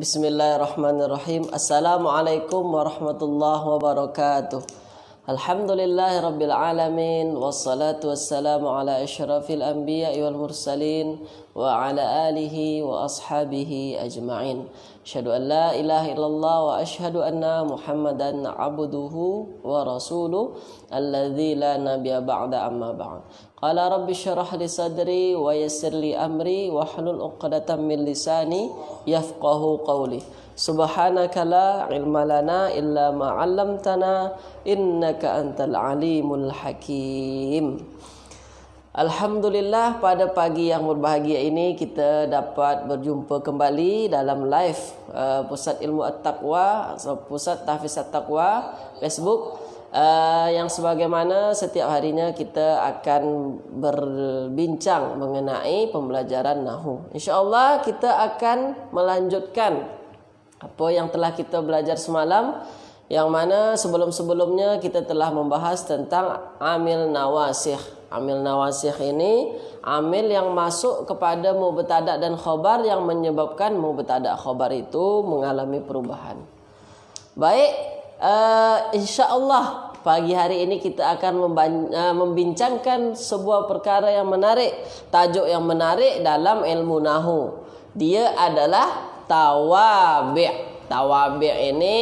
Bismillahirrahmanirrahim. Assalamualaikum warahmatullahi wabarakatuh. Alhamdulillahi rabbil alamin wassalatu wassalamu ala asyrafil anbiya wal mursalin وعلى آله وأصحابه أجمعين أشهد أن لا إله إلا الله وأشهد أن محمدا عبده ورسوله الذي لا نبي بعد أما بعد قال رب اشرح لي صدري ويسر لي أمري واحلل عقدة من لساني يفقه قولي سبحانك لا علم لنا إلا ما علمتنا إنك أنت العليم الحكيم Alhamdulillah pada pagi yang berbahagia ini kita dapat berjumpa kembali dalam live uh, Pusat Ilmu At-Taqwa atau Pusat Tahfiz At-Taqwa Facebook uh, yang sebagaimana setiap harinya kita akan berbincang mengenai pembelajaran Nahu. InsyaAllah kita akan melanjutkan apa yang telah kita belajar semalam yang mana sebelum-sebelumnya kita telah membahas tentang Amil Nawasih. Amil nawasih ini amil yang masuk kepada mubtada dan khobar yang menyebabkan mubtada khobar itu mengalami perubahan. Baik, uh, eh, insya Allah pagi hari ini kita akan eh, membincangkan sebuah perkara yang menarik, tajuk yang menarik dalam ilmu nahu. Dia adalah tawabi. Tawabi ini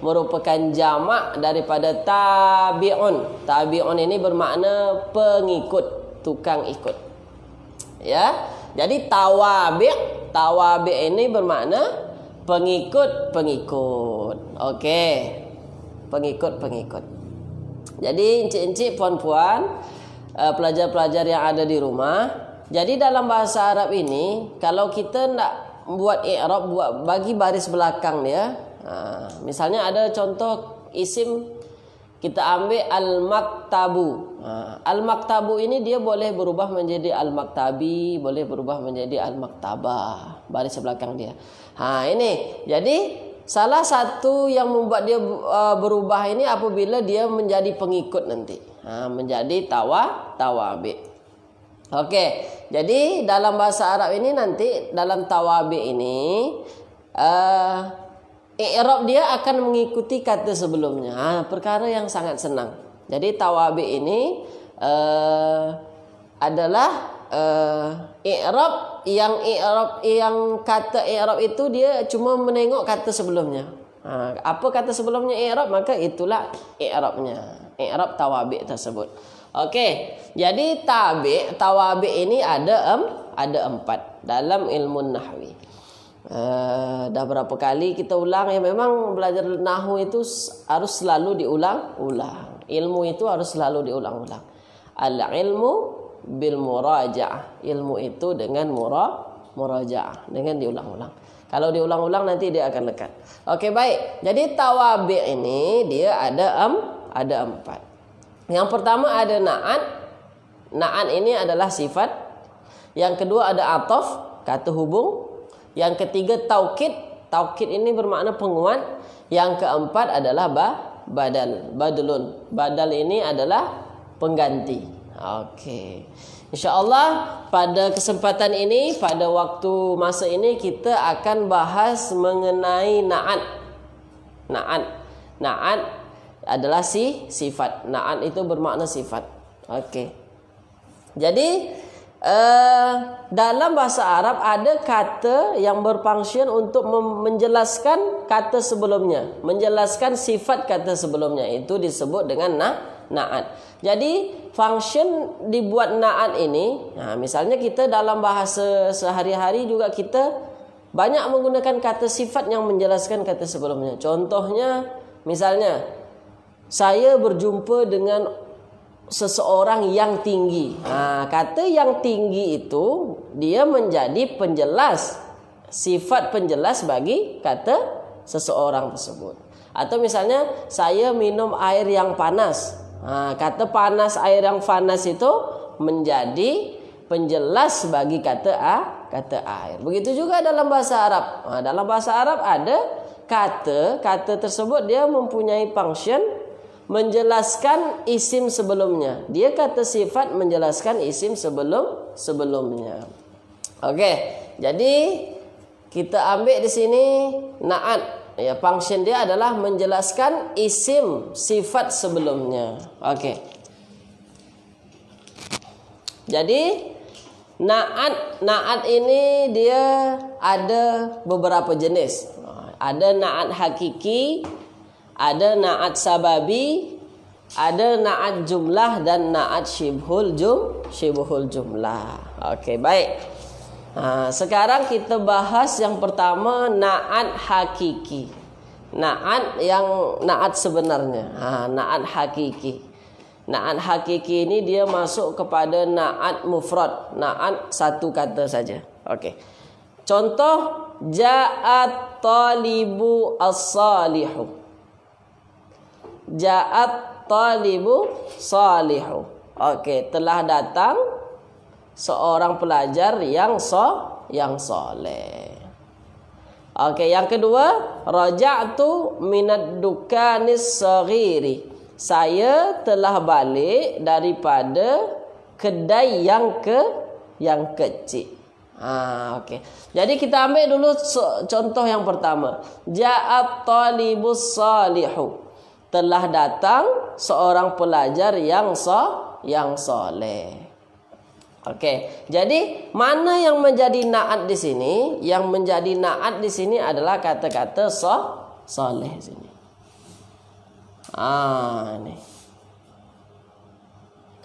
merupakan jamak daripada tabi'un. Tabi'un ini bermakna pengikut, tukang ikut. Ya. Jadi tawabi', tawabi' ini bermakna pengikut-pengikut. Okey. Pengikut-pengikut. Jadi encik-encik puan-puan, eh, pelajar-pelajar yang ada di rumah, jadi dalam bahasa Arab ini kalau kita nak buat i'rab buat bagi baris belakang dia Nah, misalnya ada contoh isim kita ambil al-maktabu. Nah, al-maktabu ini dia boleh berubah menjadi al-maktabi, boleh berubah menjadi al-maktaba. Baris belakang dia. Nah, ha, ini. Jadi salah satu yang membuat dia uh, berubah ini apabila dia menjadi pengikut nanti. Nah, ha, menjadi tawa tawabi. Oke. Jadi dalam bahasa Arab ini nanti dalam tawabi ini uh, i'rab dia akan mengikuti kata sebelumnya. Ah, perkara yang sangat senang. Jadi tawabi ini uh, adalah uh, i'rab yang i'rab yang kata i'rab itu dia cuma menengok kata sebelumnya. Ha, apa kata sebelumnya i'rab maka itulah i'rabnya. I'rab tawabi tersebut. Okey. Jadi tabi tawabi ini ada um, ada empat dalam ilmu nahwi. Eh, dah berapa kali kita ulang ya memang belajar nahu itu harus selalu diulang-ulang. Ilmu itu harus selalu diulang-ulang. Al ilmu bil muraja'. Ilmu itu dengan mura muraja'. Dengan diulang-ulang. Kalau diulang-ulang nanti dia akan lekat. Okey baik. Jadi tawabi ini dia ada em, ada empat. Yang pertama ada naat. Naat ini adalah sifat. Yang kedua ada atof. Kata hubung. Yang ketiga taukid. Taukid ini bermakna penguat. Yang keempat adalah ba badal. Badalun. Badal ini adalah pengganti. Okey. InsyaAllah pada kesempatan ini, pada waktu masa ini kita akan bahas mengenai na'at. Na'at. Na'at adalah si sifat. Na'at itu bermakna sifat. Okey. Jadi... Eh, dalam bahasa Arab ada kata yang berfungsian untuk menjelaskan kata sebelumnya, menjelaskan sifat kata sebelumnya itu disebut dengan na naat. Jadi function dibuat naat ini, nah misalnya kita dalam bahasa sehari-hari juga kita banyak menggunakan kata sifat yang menjelaskan kata sebelumnya. Contohnya misalnya saya berjumpa dengan seseorang yang tinggi. Ha, kata yang tinggi itu dia menjadi penjelas sifat penjelas bagi kata seseorang tersebut. Atau misalnya saya minum air yang panas. Ha, kata panas air yang panas itu menjadi penjelas bagi kata a kata air. Begitu juga dalam bahasa Arab. Ha, dalam bahasa Arab ada kata kata tersebut dia mempunyai function menjelaskan isim sebelumnya. Dia kata sifat menjelaskan isim sebelum sebelumnya. Okey. Jadi kita ambil di sini naat. Ya, function dia adalah menjelaskan isim sifat sebelumnya. Okey. Jadi naat naat ini dia ada beberapa jenis. Ada naat hakiki, ada naat sababi ada naat jumlah dan naat shibhul jum syibhul jumlah okey baik ha, sekarang kita bahas yang pertama naat hakiki naat yang naat sebenarnya ha, naat hakiki naat hakiki ini dia masuk kepada naat mufrad naat satu kata saja okey contoh ja'at talibu as Ja'at talibu salihu. Okey, telah datang seorang pelajar yang so, yang soleh. Okey, yang kedua, raja'tu minat dukanis saghiri. Saya telah balik daripada kedai yang ke yang kecil. Ah, okey. Jadi kita ambil dulu contoh yang pertama. Ja'at talibus salihu telah datang seorang pelajar yang so, yang soleh. Okay, jadi mana yang menjadi naat di sini? Yang menjadi naat di sini adalah kata-kata so, soleh sini. Ah, ni.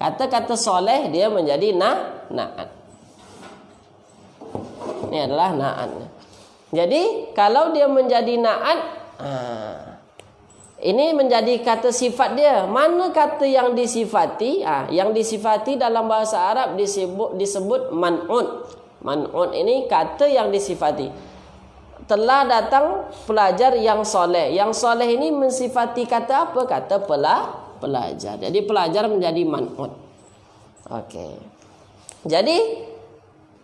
Kata-kata soleh dia menjadi na, naat. Ini adalah naatnya. Jadi kalau dia menjadi naat, ah, ini menjadi kata sifat dia. Mana kata yang disifati? Ha, yang disifati dalam bahasa Arab disebut, disebut man'un. Man'un ini kata yang disifati. Telah datang pelajar yang soleh. Yang soleh ini mensifati kata apa? Kata pelah, pelajar. Jadi pelajar menjadi man'un. Okey. Jadi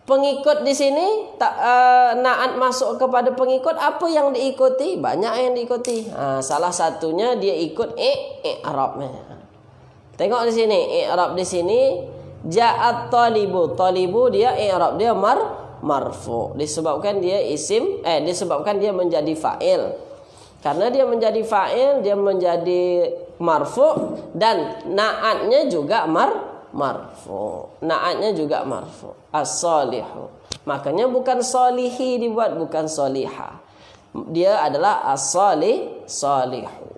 pengikut di sini tak uh, naat masuk kepada pengikut apa yang diikuti banyak yang diikuti uh, salah satunya dia ikut e e arabnya tengok di sini e arab di sini jaat talibu talibu dia e arab dia mar marfu disebabkan dia isim eh disebabkan dia menjadi fa'il karena dia menjadi fa'il dia menjadi marfu dan naatnya juga mar marfu. Naatnya juga marfu. As-salihu. Makanya bukan solihi dibuat, bukan saliha. Dia adalah as-salih, salihu.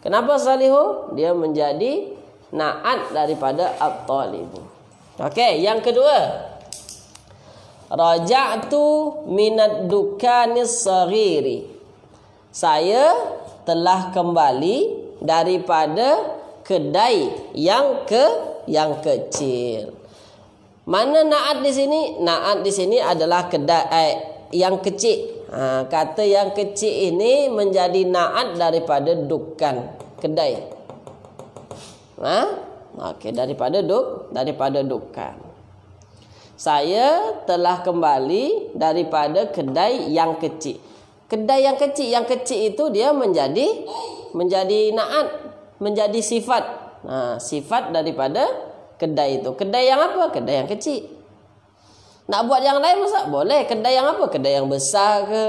Kenapa salihu? Dia menjadi naat daripada at-talibu. Okey, yang kedua. Raja'tu minat dukanis sagiri. Saya telah kembali daripada kedai yang ke yang kecil. Mana naat di sini? Naat di sini adalah kedai eh, yang kecil. Ha, kata yang kecil ini menjadi naat daripada dukan kedai. Nah, ha? okey daripada duk daripada dukan. Saya telah kembali daripada kedai yang kecil. Kedai yang kecil, yang kecil itu dia menjadi menjadi naat, menjadi sifat Nah, ha, sifat daripada kedai itu. Kedai yang apa? Kedai yang kecil. Nak buat yang lain masa? Boleh. Kedai yang apa? Kedai yang besar ke?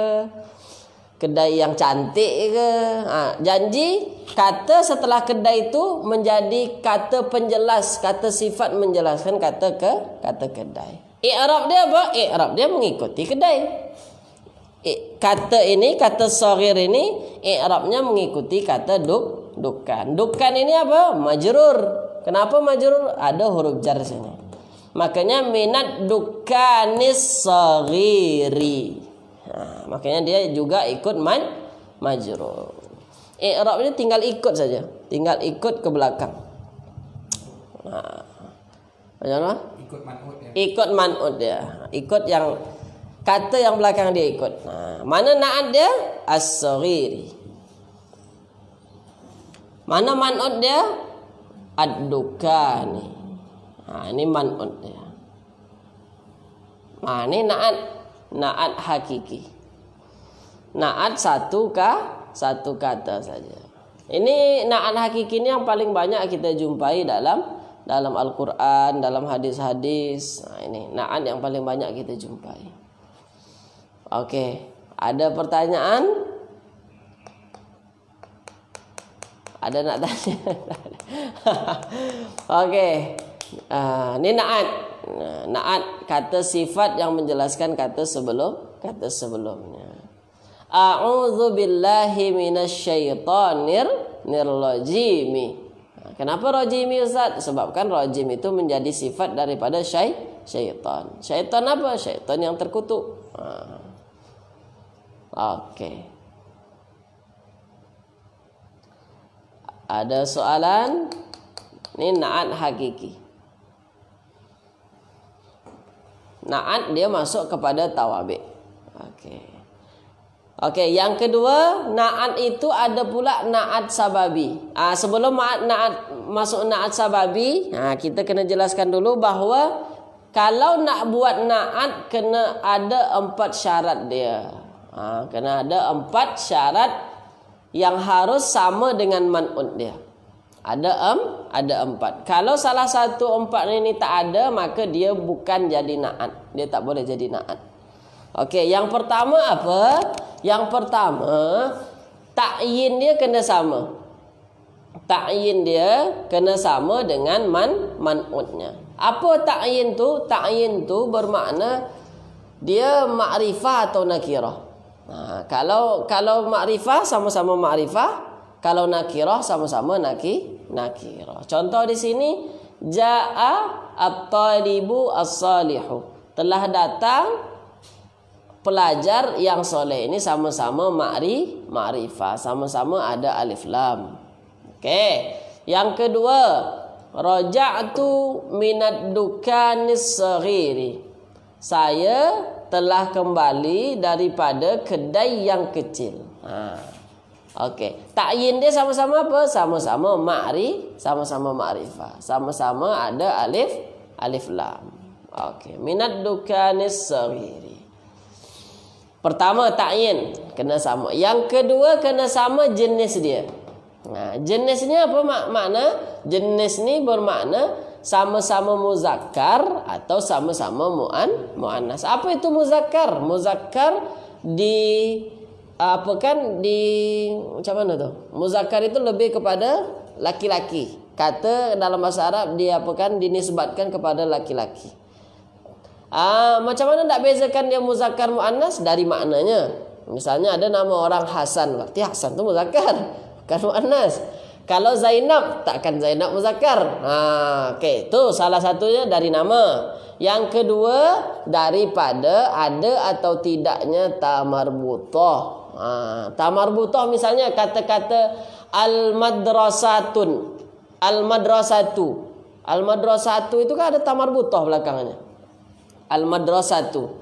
Kedai yang cantik ke? Ha, janji kata setelah kedai itu menjadi kata penjelas. Kata sifat menjelaskan kata ke? Kata kedai. I'rab dia apa? I'rab dia mengikuti kedai. kata ini, kata sorir ini, I'rabnya mengikuti kata duk, dukan. Dukan ini apa? Majrur. Kenapa majrur? Ada huruf jar di sini. Makanya minat dukanis sagiri. Nah, ha, makanya dia juga ikut man majrur. Irab ini tinggal ikut saja. Tinggal ikut ke belakang. Nah. Ha. Ikut manut ya. Ikut manut ya, Ikut yang kata yang belakang dia ikut. Nah, ha. mana naat dia? As-sagiri. Mana manut dia? Ad-duka ni. ini ha, manut dia. Ha, ini naat. Naat hakiki. Naat satu kah? Satu kata saja. Ini naat hakiki ini yang paling banyak kita jumpai dalam dalam Al-Quran, dalam hadis-hadis. Ha, ini naat yang paling banyak kita jumpai. Oke. Okay. Ada pertanyaan? Ada nak tanya? Okey. Uh, ni naat. Ah, naat kata sifat yang menjelaskan kata sebelum. Kata sebelumnya. A'udhu billahi syaitanir nirlojimi. Ah, kenapa rojimi Ustaz? Sebabkan rojim itu menjadi sifat daripada syai, syaitan. Syaitan apa? Syaitan yang terkutuk. Uh. Okey. ada soalan Ini naat hakiki naat dia masuk kepada tawabe. okey okey yang kedua naat itu ada pula naat sababi ah sebelum naat naat masuk naat sababi nah kita kena jelaskan dulu bahawa kalau nak buat naat kena ada empat syarat dia ah kena ada empat syarat yang harus sama dengan manut dia. Ada em, ada empat. Kalau salah satu empat ini tak ada, maka dia bukan jadi naat. Dia tak boleh jadi naat. Okey, yang pertama apa? Yang pertama, ta'yin dia kena sama. Ta'yin dia kena sama dengan man manutnya. Apa ta'yin tu? Ta'yin tu bermakna dia makrifah atau nakirah. Ha, kalau kalau makrifah sama-sama makrifah, kalau nakirah sama-sama naki nakirah. Contoh di sini jaa at-talibu as-salihu. Telah datang pelajar yang soleh ini sama-sama makri makrifah, sama-sama ada alif lam. Okay. Yang kedua, raja'tu minad dukanis saghiri. Saya telah kembali daripada kedai yang kecil. Ha. Okey, takyin dia sama-sama apa? Sama-sama ma'ri, sama-sama ma'rifah. Sama-sama ada alif, alif lam. Okey, minad dukanis saghiri. Pertama takyin kena sama. Yang kedua kena sama jenis dia. Nah, ha, jenisnya apa mak makna? Jenis ni bermakna sama-sama muzakkar atau sama-sama mu'an mu'annas. Apa itu muzakkar? Muzakkar di apa kan di macam mana tu? Muzakkar itu lebih kepada laki-laki. Kata dalam bahasa Arab dia apa kan dinisbatkan kepada laki-laki. Ah, macam mana nak bezakan dia muzakkar mu'annas dari maknanya? Misalnya ada nama orang Hasan. Berarti Hasan tu muzakkar. Bukan mu'annas. Kalau Zainab takkan Zainab Muzakkar. Ha okey, tu salah satunya dari nama. Yang kedua daripada ada atau tidaknya ta marbutah. Ha ta misalnya kata-kata al madrasatun. Al madrasatu. Al madrasatu itu kan ada ta belakangnya. Al madrasatu.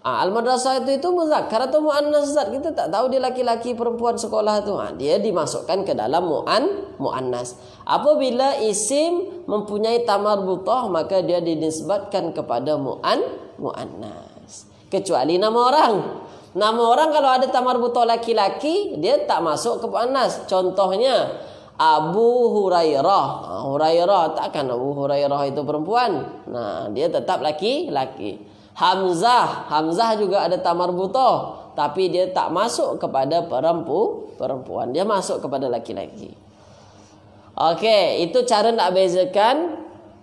Ah, al madrasah itu itu muzakkar atau muannas zat kita tak tahu dia laki-laki perempuan sekolah tu. Ah, dia dimasukkan ke dalam muan muannas. Apabila isim mempunyai tamar butoh maka dia dinisbatkan kepada muan muannas. Kecuali nama orang. Nama orang kalau ada tamar butoh laki-laki dia tak masuk ke muannas. Contohnya Abu Hurairah. Ah, Hurairah takkan Abu Hurairah itu perempuan. Nah, dia tetap laki-laki. Hamzah, Hamzah juga ada tamar buto, tapi dia tak masuk kepada perempu, perempuan. Dia masuk kepada laki-laki. Okey, itu cara nak bezakan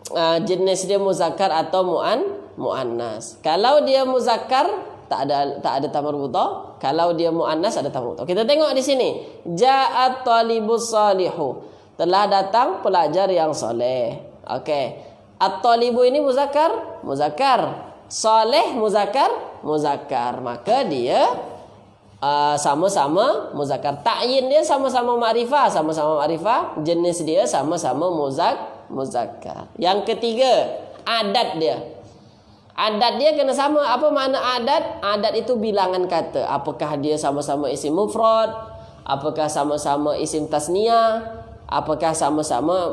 uh, jenis dia muzakar atau mu'an mu'annas. Kalau dia muzakar tak ada tak ada tamar buto, kalau dia mu'annas ada tamar buto. Kita tengok di sini. Ja'at talibus salihu. Telah datang pelajar yang soleh. Okey. At-talibu ini muzakar, muzakar. Soleh muzakar muzakar maka dia uh, sama-sama uh, muzakar takyin dia sama-sama ma'rifah sama-sama ma'rifah jenis dia sama-sama muzak muzakar yang ketiga adat dia adat dia kena sama apa makna adat adat itu bilangan kata apakah dia sama-sama isim mufrad apakah sama-sama isim tasniah apakah sama-sama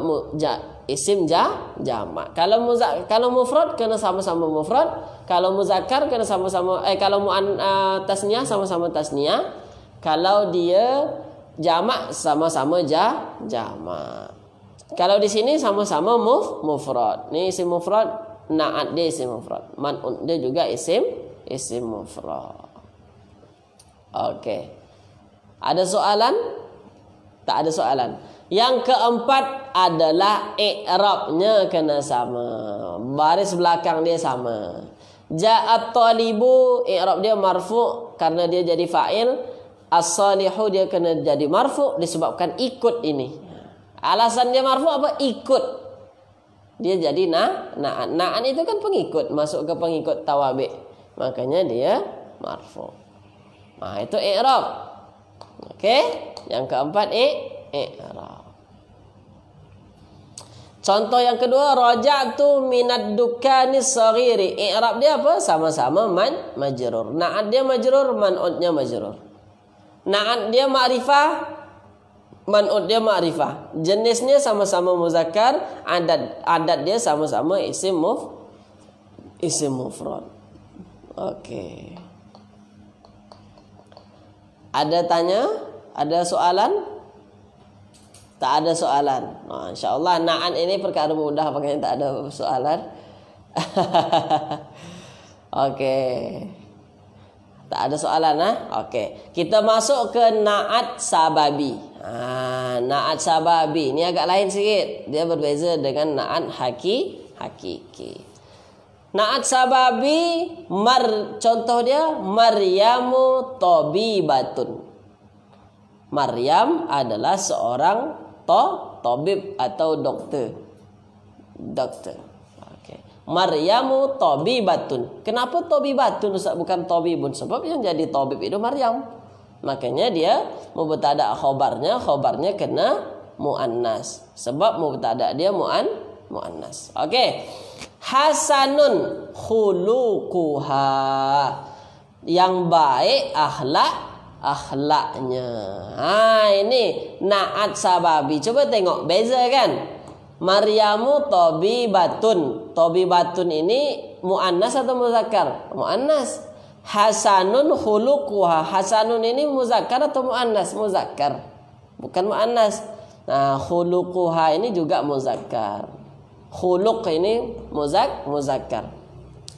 isim ja, jama. Kalau muza, kalau mufrad kena sama-sama mufrad, kalau muzakkar kena sama-sama eh kalau mu an, uh, tasniah sama-sama tasniah. Kalau dia jamak sama-sama ja jama. Kalau di sini sama-sama muf mufrad. Ni isim mufrad, naat dia isim mufrad. Manun dia juga isim isim mufrad. Okey. Ada soalan? Tak ada soalan. Yang keempat adalah i'rabnya kena sama. Baris belakang dia sama. Ja'at talibu i'rab dia marfu karena dia jadi fa'il. As-salihu dia kena jadi marfu disebabkan ikut ini. Alasan dia marfu apa? Ikut. Dia jadi na na'an. Na'an itu kan pengikut, masuk ke pengikut tawabi. Makanya dia marfu. Nah, itu i'rab. Oke, okay? yang keempat i' i'rab. Eh, Contoh yang kedua, raja'tu minad dukani saghiri. I'rab dia apa? Sama-sama man majrur. Na'at dia majrur, man'utnya majrur. Na'at dia ma'rifah, man'ut dia ma'rifah. Jenisnya sama-sama muzakkar, adat adat dia sama-sama isim muf isim mufrad. Okey. Ada tanya? Ada soalan? tak ada soalan. Nah, ha, insyaallah naan ini perkara mudah pakai tak ada soalan. Oke. Okay. Tak ada soalan ah. Ha? Oke. Okay. Kita masuk ke naat sababi. Ah, naat sababi ni agak lain sikit. Dia berbeza dengan naat haki hakiki. Naat sababi mar contoh dia Maryamu Batun. Maryam adalah seorang doktor, tabib atau doktor. Doktor. Okay. Maryamu tabibatun. Kenapa tabibatun Ustaz bukan tabibun? Sebab yang jadi tabib itu Maryam. Makanya dia mubtada khabarnya, khabarnya kena muannas. Sebab mubtada dia muan muannas. Okey. Hasanun khuluquha. Yang baik akhlak akhlaknya. Ha, ini naat sababi. Coba tengok beza kan? Maryamu tobi batun. Tobi batun ini mu'annas atau muzakkar? Mu'annas. Hasanun hulukuha. Hasanun ini muzakkar atau mu'annas? Muzakkar. Bukan mu'annas. Nah, hulukuha ini juga muzakkar. Huluk ini muzak, muzakkar.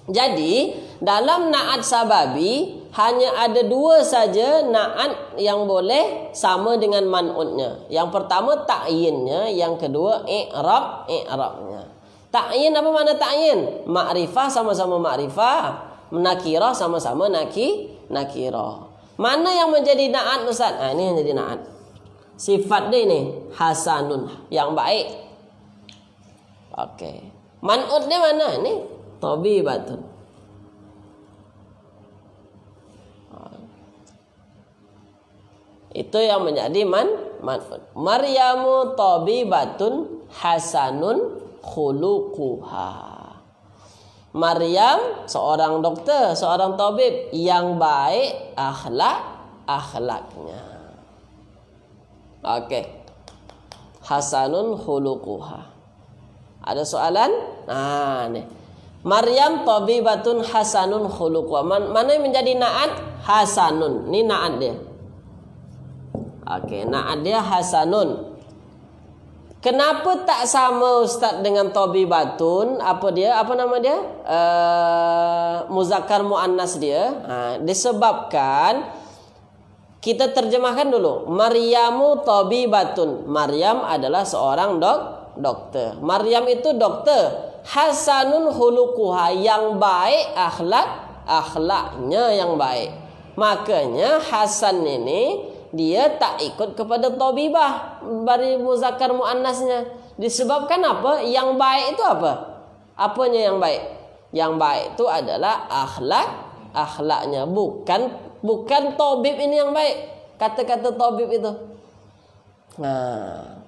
Jadi dalam naat sababi hanya ada dua saja naat yang boleh sama dengan manutnya. Yang pertama takyinnya, yang kedua i'rab i'rabnya. Takyin apa mana takyin? Makrifah sama-sama makrifah, nakirah sama-sama naki nakirah. Mana yang menjadi naat Ustaz? Ah ini yang jadi naat. Sifat dia ini hasanun, yang baik. Okey. Manutnya mana? Ini তবে বাধ্য itu yang menjadi man manfun Maryamu tabibatun hasanun khuluquha Maryam seorang dokter seorang tabib yang baik akhlak akhlaknya Oke hasanun khuluquha Ada soalan nah nih Maryam tabibatun hasanun khuluq. Man, mana yang menjadi naat? Hasanun. ni naat dia. Okey, naat dia hasanun. Kenapa tak sama ustaz dengan tabibatun? Apa dia? Apa nama dia? Eh uh, muzakkar muannas dia. Ha, disebabkan kita terjemahkan dulu. Maryamu tabibatun. Maryam adalah seorang dok, dokter. Maryam itu dokter hasanun hulukuha yang baik akhlak akhlaknya yang baik makanya hasan ini dia tak ikut kepada tabibah bari muzakkar muannasnya disebabkan apa yang baik itu apa apanya yang baik yang baik itu adalah akhlak akhlaknya bukan bukan tabib ini yang baik kata-kata tabib itu nah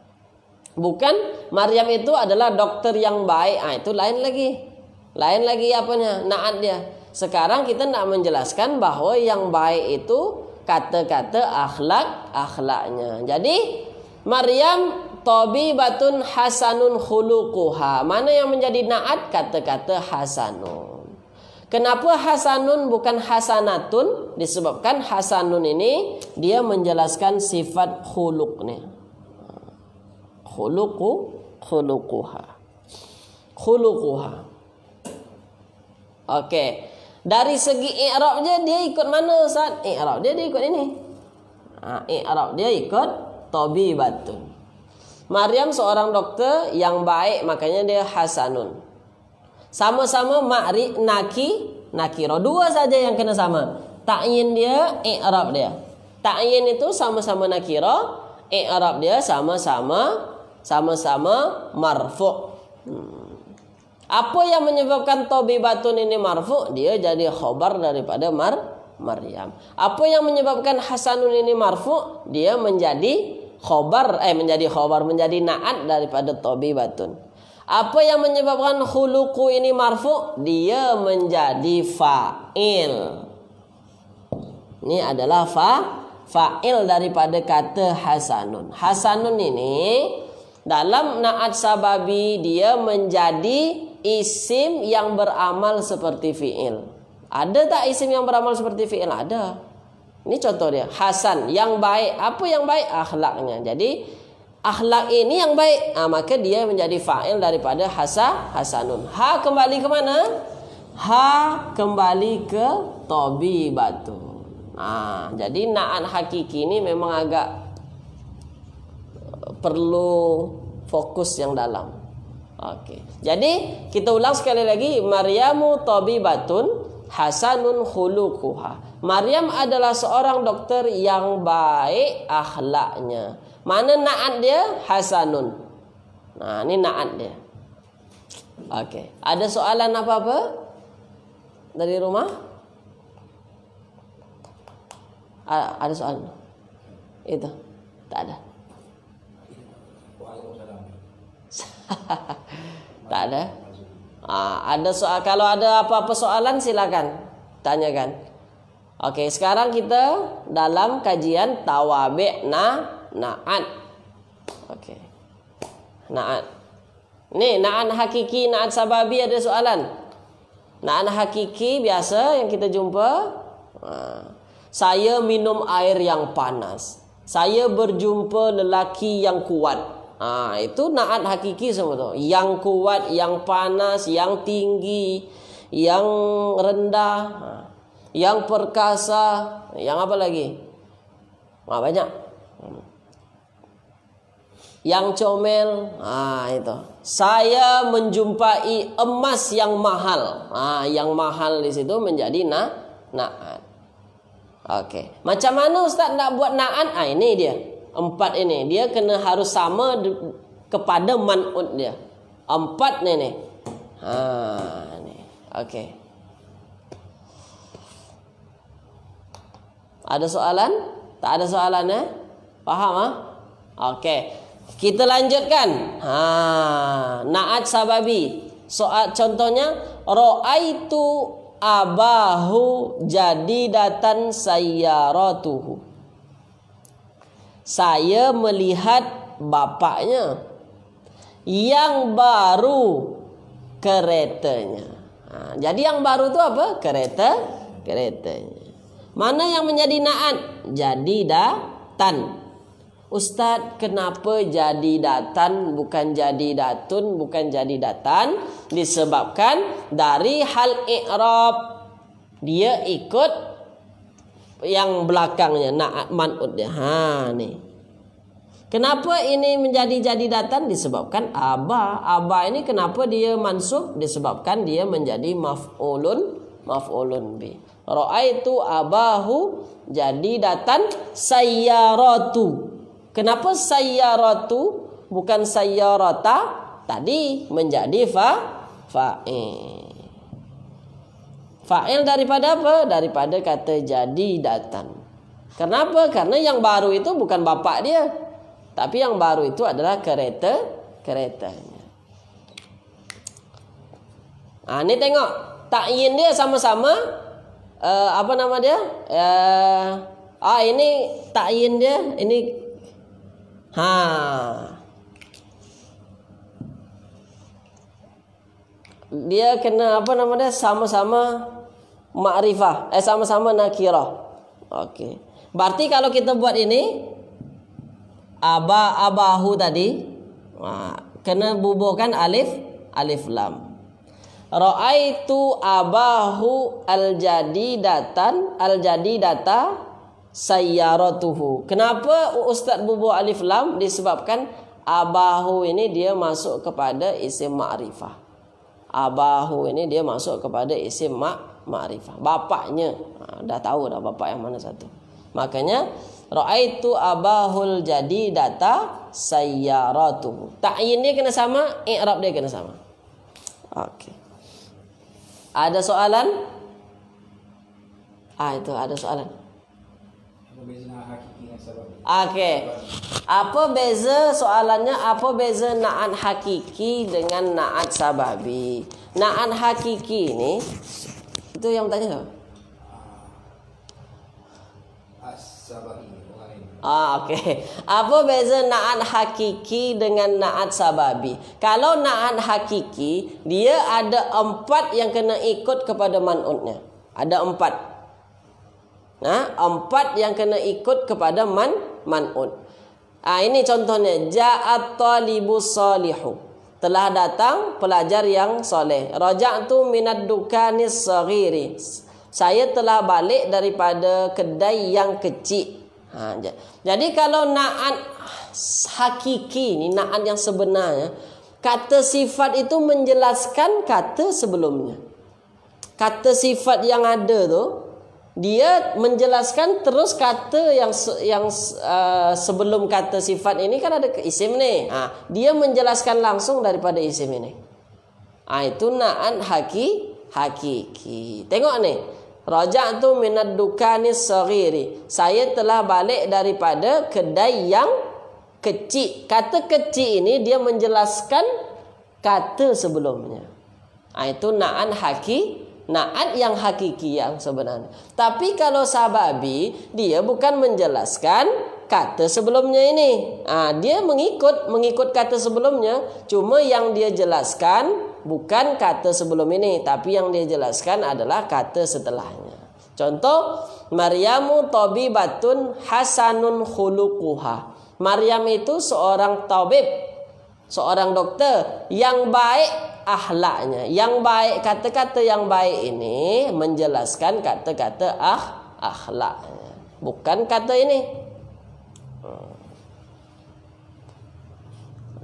bukan Maryam itu adalah dokter yang baik. Ah itu lain lagi. Lain lagi apanya? Naat dia. Sekarang kita nak menjelaskan bahawa yang baik itu kata-kata akhlak akhlaknya. Jadi Maryam tobi batun hasanun khuluquha. Mana yang menjadi naat kata-kata hasanun. Kenapa hasanun bukan hasanatun? Disebabkan hasanun ini dia menjelaskan sifat khuluqnya khuluqu khuluquha. Khuluquha. Okey. Dari segi i'rab je dia ikut mana Ustaz? I'rab dia dia ikut ini. Ha, i'rab dia ikut tobi batun. Maryam seorang doktor yang baik makanya dia hasanun. Sama-sama ma'ri naki nakiro dua saja yang kena sama. Ta'yin dia i'rab dia. Ta'yin itu sama-sama nakiro, i'rab dia sama-sama sama-sama marfu. Hmm. Apa yang menyebabkan Tobi Batun ini marfu? Dia jadi khobar daripada Mar Maryam. Apa yang menyebabkan Hasanun ini marfu? Dia menjadi khobar, eh menjadi khobar, menjadi naat daripada Tobi Batun. Apa yang menyebabkan huluku ini marfu? Dia menjadi fa'il. Ini adalah fa fa'il daripada kata Hasanun. Hasanun ini dalam naat sababi dia menjadi isim yang beramal seperti fiil. Ada tak isim yang beramal seperti fiil? Ada. Ini contoh dia. Hasan yang baik. Apa yang baik? Akhlaknya. Jadi akhlak ini yang baik. Nah, maka dia menjadi fa'il daripada hasa hasanun. Ha kembali ke mana? Ha kembali ke tobi batu. Nah, jadi naat hakiki ini memang agak perlu fokus yang dalam. Okey. Jadi kita ulang sekali lagi Maryamu tabibatun hasanun khuluquha. Maryam adalah seorang dokter yang baik akhlaknya. Mana naat dia? Hasanun. Nah, ini naat dia. Okey. Ada soalan apa-apa? Dari rumah? Ada soalan? Itu. Tak ada. tak ah, ada. Ha, ada soal kalau ada apa-apa soalan silakan tanyakan. Okay, sekarang kita dalam kajian tawabe na naat. Okay. Naat. Nih naat hakiki, naat sababi ada soalan. Naat hakiki biasa yang kita jumpa. Ha. Saya minum air yang panas. Saya berjumpa lelaki yang kuat. Nah, itu naat hakiki sebetulnya. Yang kuat, yang panas, yang tinggi, yang rendah, yang perkasa, yang apa lagi? Nah, banyak. Yang comel, ah itu. Saya menjumpai emas yang mahal. ah yang mahal di situ menjadi na naat. Oke. Macam mana Ustaz nak buat naat? Ah ini dia. empat ini dia kena harus sama kepada manut dia empat ni ni ha ni okey ada soalan tak ada soalan eh faham ah ha? okey kita lanjutkan ha naat sababi soal contohnya raaitu abahu jadidatan sayyaratuhu saya melihat bapaknya yang baru keretanya. Ha, jadi yang baru itu apa? Kereta, keretanya. Mana yang menjadi naat? Jadi datan. Ustaz, kenapa jadi datan bukan jadi datun, bukan jadi datan? Disebabkan dari hal ikhrab. Dia ikut yang belakangnya nak manut dia. Ha ni. Kenapa ini menjadi jadi datan disebabkan aba. Aba ini kenapa dia mansub disebabkan dia menjadi maf'ulun maf'ulun bi. Ra'aitu abahu jadi datan sayyaratu. Kenapa sayyaratu bukan sayyarata? Tadi menjadi fa fa'il. Fa'il daripada apa? Daripada kata jadi datang. Kenapa? Karena yang baru itu bukan bapak dia. Tapi yang baru itu adalah kereta keretanya. Ah ni tengok takyin dia sama-sama uh, apa nama dia? Uh, ah ini takyin dia ini ha dia kena apa nama dia sama-sama ma'rifah eh sama-sama nakirah. Okey. Berarti kalau kita buat ini aba abahu tadi ha, kena bubuhkan alif alif lam. Ra'aitu abahu al al jadi datan aljadidatan aljadidata sayyaratuhu. Kenapa ustaz bubuh alif lam disebabkan abahu ini dia masuk kepada isim ma'rifah. Abahu ini dia masuk kepada isim ma'rifah ma'rifah bapaknya ha, dah tahu dah bapak yang mana satu makanya raaitu abahul jadi data sayyaratu ta'yin dia kena sama i'rab dia kena sama okey ada soalan ah itu ada soalan Okey. Apa beza soalannya? Apa beza naat hakiki dengan naat sababi? Naat hakiki ni itu yang tanya siapa? Ah, ah, okey. Apa beza naat hakiki dengan naat sababi? Kalau naat hakiki, dia ada empat yang kena ikut kepada manutnya. Ada empat. Nah, ha? empat yang kena ikut kepada man manut. Ah, ini contohnya. Ja'at talibu salihu telah datang pelajar yang soleh. Rojak tu minat dukanis sagiri. Saya telah balik daripada kedai yang kecil. Ha, jadi kalau naat hakiki ni naat yang sebenarnya kata sifat itu menjelaskan kata sebelumnya. Kata sifat yang ada tu dia menjelaskan terus kata yang yang uh, sebelum kata sifat ini kan ada isim ni. Ha, dia menjelaskan langsung daripada isim ini. Ha, itu na'an haki hakiki. Tengok ni. Raja tu minad dukani sagiri. Saya telah balik daripada kedai yang kecil. Kata kecil ini dia menjelaskan kata sebelumnya. Ha, itu na'an haki naat yang hakiki yang sebenarnya. Tapi kalau sababi dia bukan menjelaskan kata sebelumnya ini. Ah dia mengikut mengikut kata sebelumnya cuma yang dia jelaskan bukan kata sebelum ini tapi yang dia jelaskan adalah kata setelahnya. Contoh Maryamu Batun hasanun khuluquha. Maryam itu seorang tabib, seorang dokter yang baik akhlaknya. Yang baik kata-kata yang baik ini menjelaskan kata-kata ah akhlak. Bukan kata ini.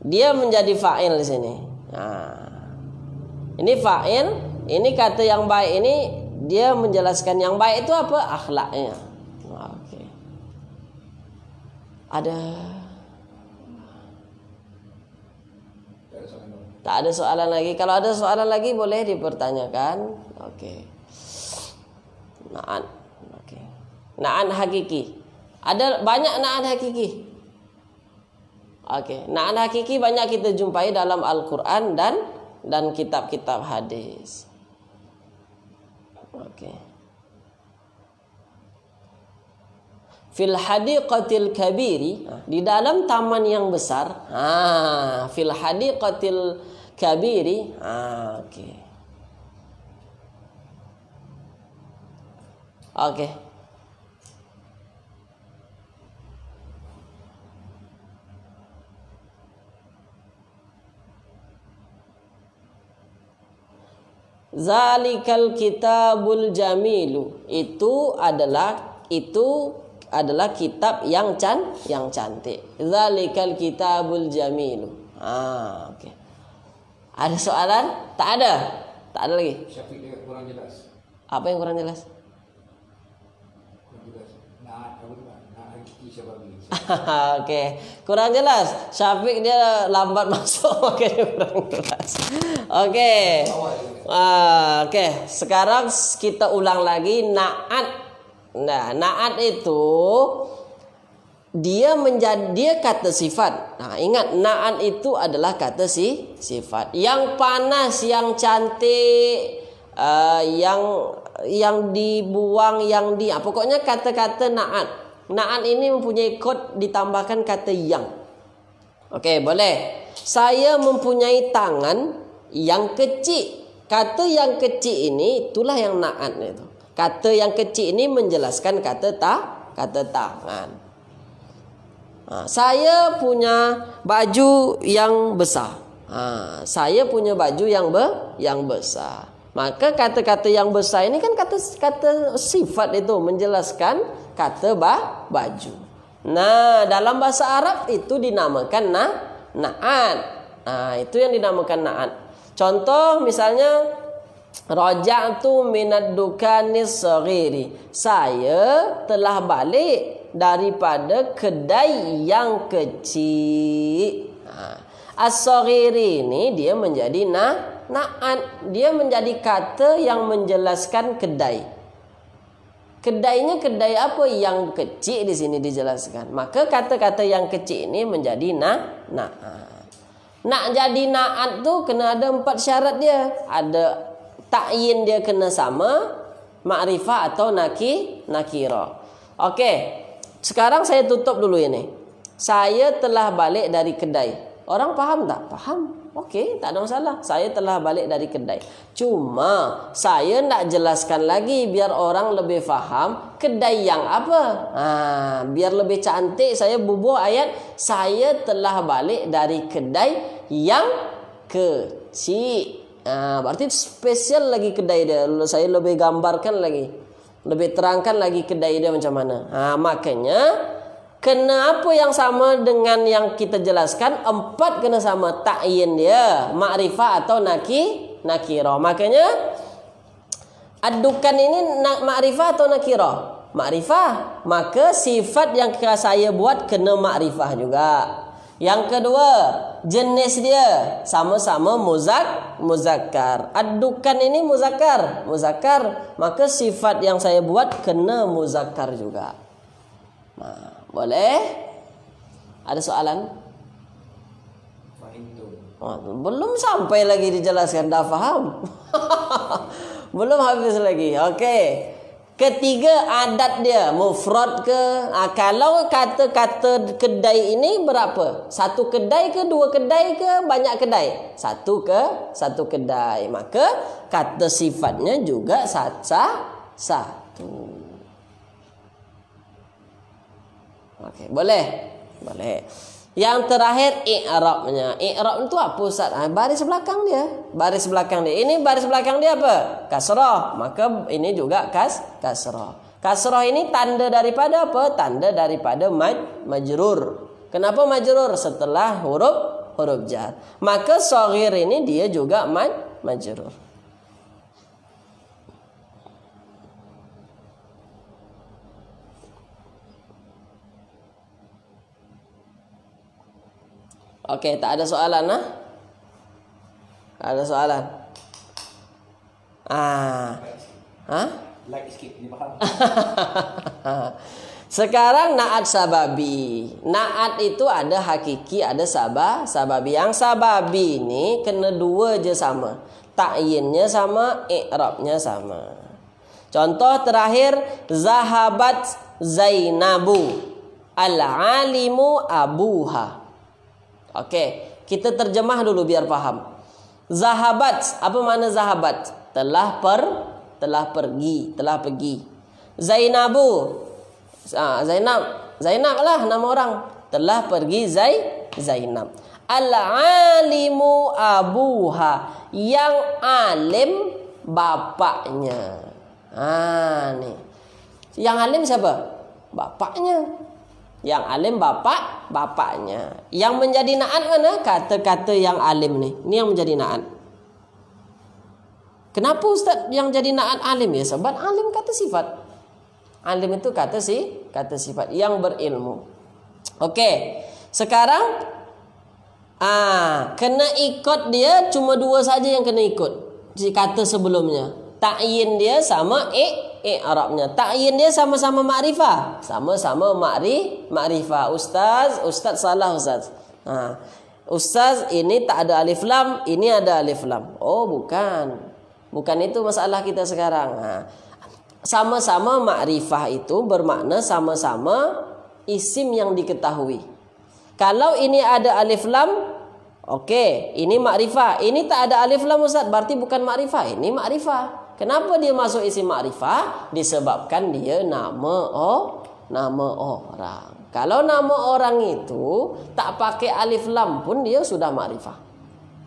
Dia menjadi fa'il di sini. Nah. Ha. Ini fa'il, ini kata yang baik ini dia menjelaskan yang baik itu apa? Akhlaknya. Ada Tak ada soalan lagi. Kalau ada soalan lagi boleh dipertanyakan. Oke. Naan. Oke. Naan hakiki. Ada banyak naan hakiki. Oke. Naan hakiki banyak kita jumpai dalam Al-Qur'an dan dan kitab-kitab hadis. Oke. Fil hadiqatil kabiri di dalam taman yang besar. Ah, fil hadiqatil kabiri ah oke oke Zalikal kitabul jamilu itu adalah itu adalah kitab yang can yang cantik. Zalikal kitabul jamilu. Ah, oke. Okay. Ada soalan? Tak ada. Tak ada lagi. kurang jelas. Apa yang kurang jelas? Oke, kurang jelas. Syafiq dia lambat masuk, oke kurang jelas. Oke, uh, ah, oke. Sekarang kita ulang lagi naat. Nah, naat itu dia menjadi dia kata sifat. Nah, ha, ingat naan itu adalah kata si sifat. Yang panas, yang cantik, uh, yang yang dibuang, yang di ah, pokoknya kata-kata naan. Naan ini mempunyai kod ditambahkan kata yang. Okay boleh. Saya mempunyai tangan yang kecil. Kata yang kecil ini itulah yang naan itu. Kata yang kecil ini menjelaskan kata tak kata tangan. Nah. Ha, saya punya baju yang besar. Ha, saya punya baju yang ber yang besar. Maka kata-kata yang besar ini kan kata kata sifat itu menjelaskan kata ba, baju. Nah, dalam bahasa Arab itu dinamakan na, naat. Nah, ha, itu yang dinamakan naat. Contoh misalnya tu minat dukanis saghiri. Saya telah balik daripada kedai yang kecil. Ha. As-saghir ini dia menjadi na naan. Dia menjadi kata yang menjelaskan kedai. Kedainya kedai apa yang kecil di sini dijelaskan. Maka kata-kata yang kecil ini menjadi na naan. Nak jadi naan tu kena ada empat syarat dia. Ada takyin dia kena sama. Ma'rifah atau naki, nakira. Okey. Sekarang saya tutup dulu ini. Saya telah balik dari kedai. Orang faham tak? Faham. Okey, tak ada masalah. Saya telah balik dari kedai. Cuma saya nak jelaskan lagi biar orang lebih faham kedai yang apa. Ah, biar lebih cantik saya bubuh ayat saya telah balik dari kedai yang kecil. Ah, berarti spesial lagi kedai dia. Saya lebih gambarkan lagi. Lebih terangkan lagi kedai dia macam mana. Nah, ha, makanya kenapa yang sama dengan yang kita jelaskan empat kena sama takyin dia, ma'rifah atau naki nakirah. Makanya adukan ini nak ma'rifah atau nakirah? Ma'rifah. Maka sifat yang saya buat kena ma'rifah juga. Yang kedua, jenis dia sama-sama muzak muzakkar. Adukan ini muzakkar, muzakkar, maka sifat yang saya buat kena muzakkar juga. Nah, boleh? Ada soalan? Belum sampai lagi dijelaskan, dah faham? Belum habis lagi. Okey. Ketiga adat dia mufrad ke ha, kalau kata-kata kedai ini berapa? Satu kedai ke dua kedai ke banyak kedai? Satu ke satu kedai. Maka kata sifatnya juga sah-sah satu. Okey, boleh. Boleh. Yang terakhir i'rabnya. I'rab itu apa Ustaz? Ha, baris belakang dia. Baris belakang dia. Ini baris belakang dia apa? Kasrah. Maka ini juga kas kasrah. Kasrah ini tanda daripada apa? Tanda daripada maj majrur. Kenapa majrur? Setelah huruf huruf jar. Maka saghir ini dia juga maj majrur. Okey, tak ada soalan ah. Tak ada soalan. Ah. Ha? Like sikit, ni faham. Sekarang naat sababi. Naat itu ada hakiki, ada sabah, sababi. Yang sababi ini kena dua je sama. Ta'yinnya sama, i'rabnya sama. Contoh terakhir zahabat Zainabu. Al-alimu abuha. Oke, kita terjemah dulu biar paham. Zahabat, apa makna zahabat? Telah per telah pergi, telah pergi. Zainabu. Ah, Zainab. Zainab lah nama orang. Telah pergi Zai Zainab. Al-alimu abuha yang alim bapaknya. Ah, ni. Yang alim siapa? Bapaknya yang alim bapak bapaknya. Yang menjadi naat mana kata-kata yang alim ni? ini yang menjadi naat. Kenapa ustaz yang jadi naat alim ya? Sebab alim kata sifat. Alim itu kata si kata sifat yang berilmu. Okey. Sekarang ah kena ikut dia cuma dua saja yang kena ikut. Si kata sebelumnya. Ta'yin dia sama ik ik Arabnya. Ta'yin dia sama-sama makrifah Sama-sama ma'ri makrifah Ustaz, ustaz salah ustaz. Ha. Ustaz ini tak ada alif lam, ini ada alif lam. Oh, bukan. Bukan itu masalah kita sekarang. Ha. Sama-sama makrifah itu bermakna sama-sama isim yang diketahui. Kalau ini ada alif lam, Oke, okay, ini makrifah Ini tak ada alif lam Ustaz, berarti bukan makrifah Ini makrifah Kenapa dia masuk isim makrifah? Disebabkan dia nama oh, nama orang. Kalau nama orang itu tak pakai alif lam pun dia sudah makrifah.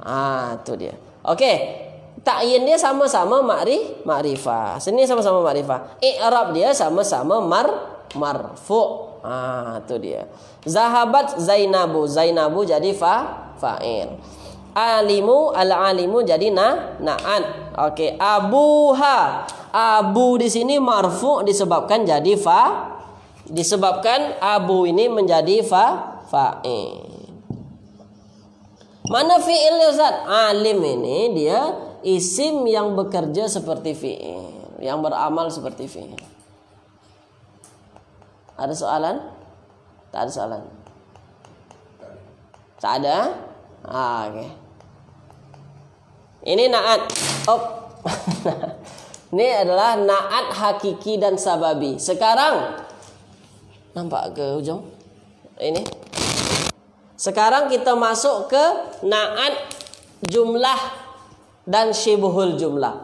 Ha, ah, tu dia. Okey. Ta'yin dia sama-sama makrif, makrifah. Sini sama-sama makrifah. I'rab dia sama-sama mar marfu. Ah, tu dia. Zahabat Zainabu. Zainabu jadi fa fa'il. alimu al alimu jadi na naan oke okay. abuha abu di sini marfu disebabkan jadi fa disebabkan abu ini menjadi fa fa'il mana fi'il ya, Ustaz? alim ini dia isim yang bekerja seperti fi'il yang beramal seperti fi'il ada soalan? Tak ada soalan? Tak ada? Ah, oke. Okay. Ini naat. Oh. Ini adalah naat hakiki dan sababi. Sekarang nampak ke ujung? Ini. Sekarang kita masuk ke naat jumlah dan syibhul jumlah.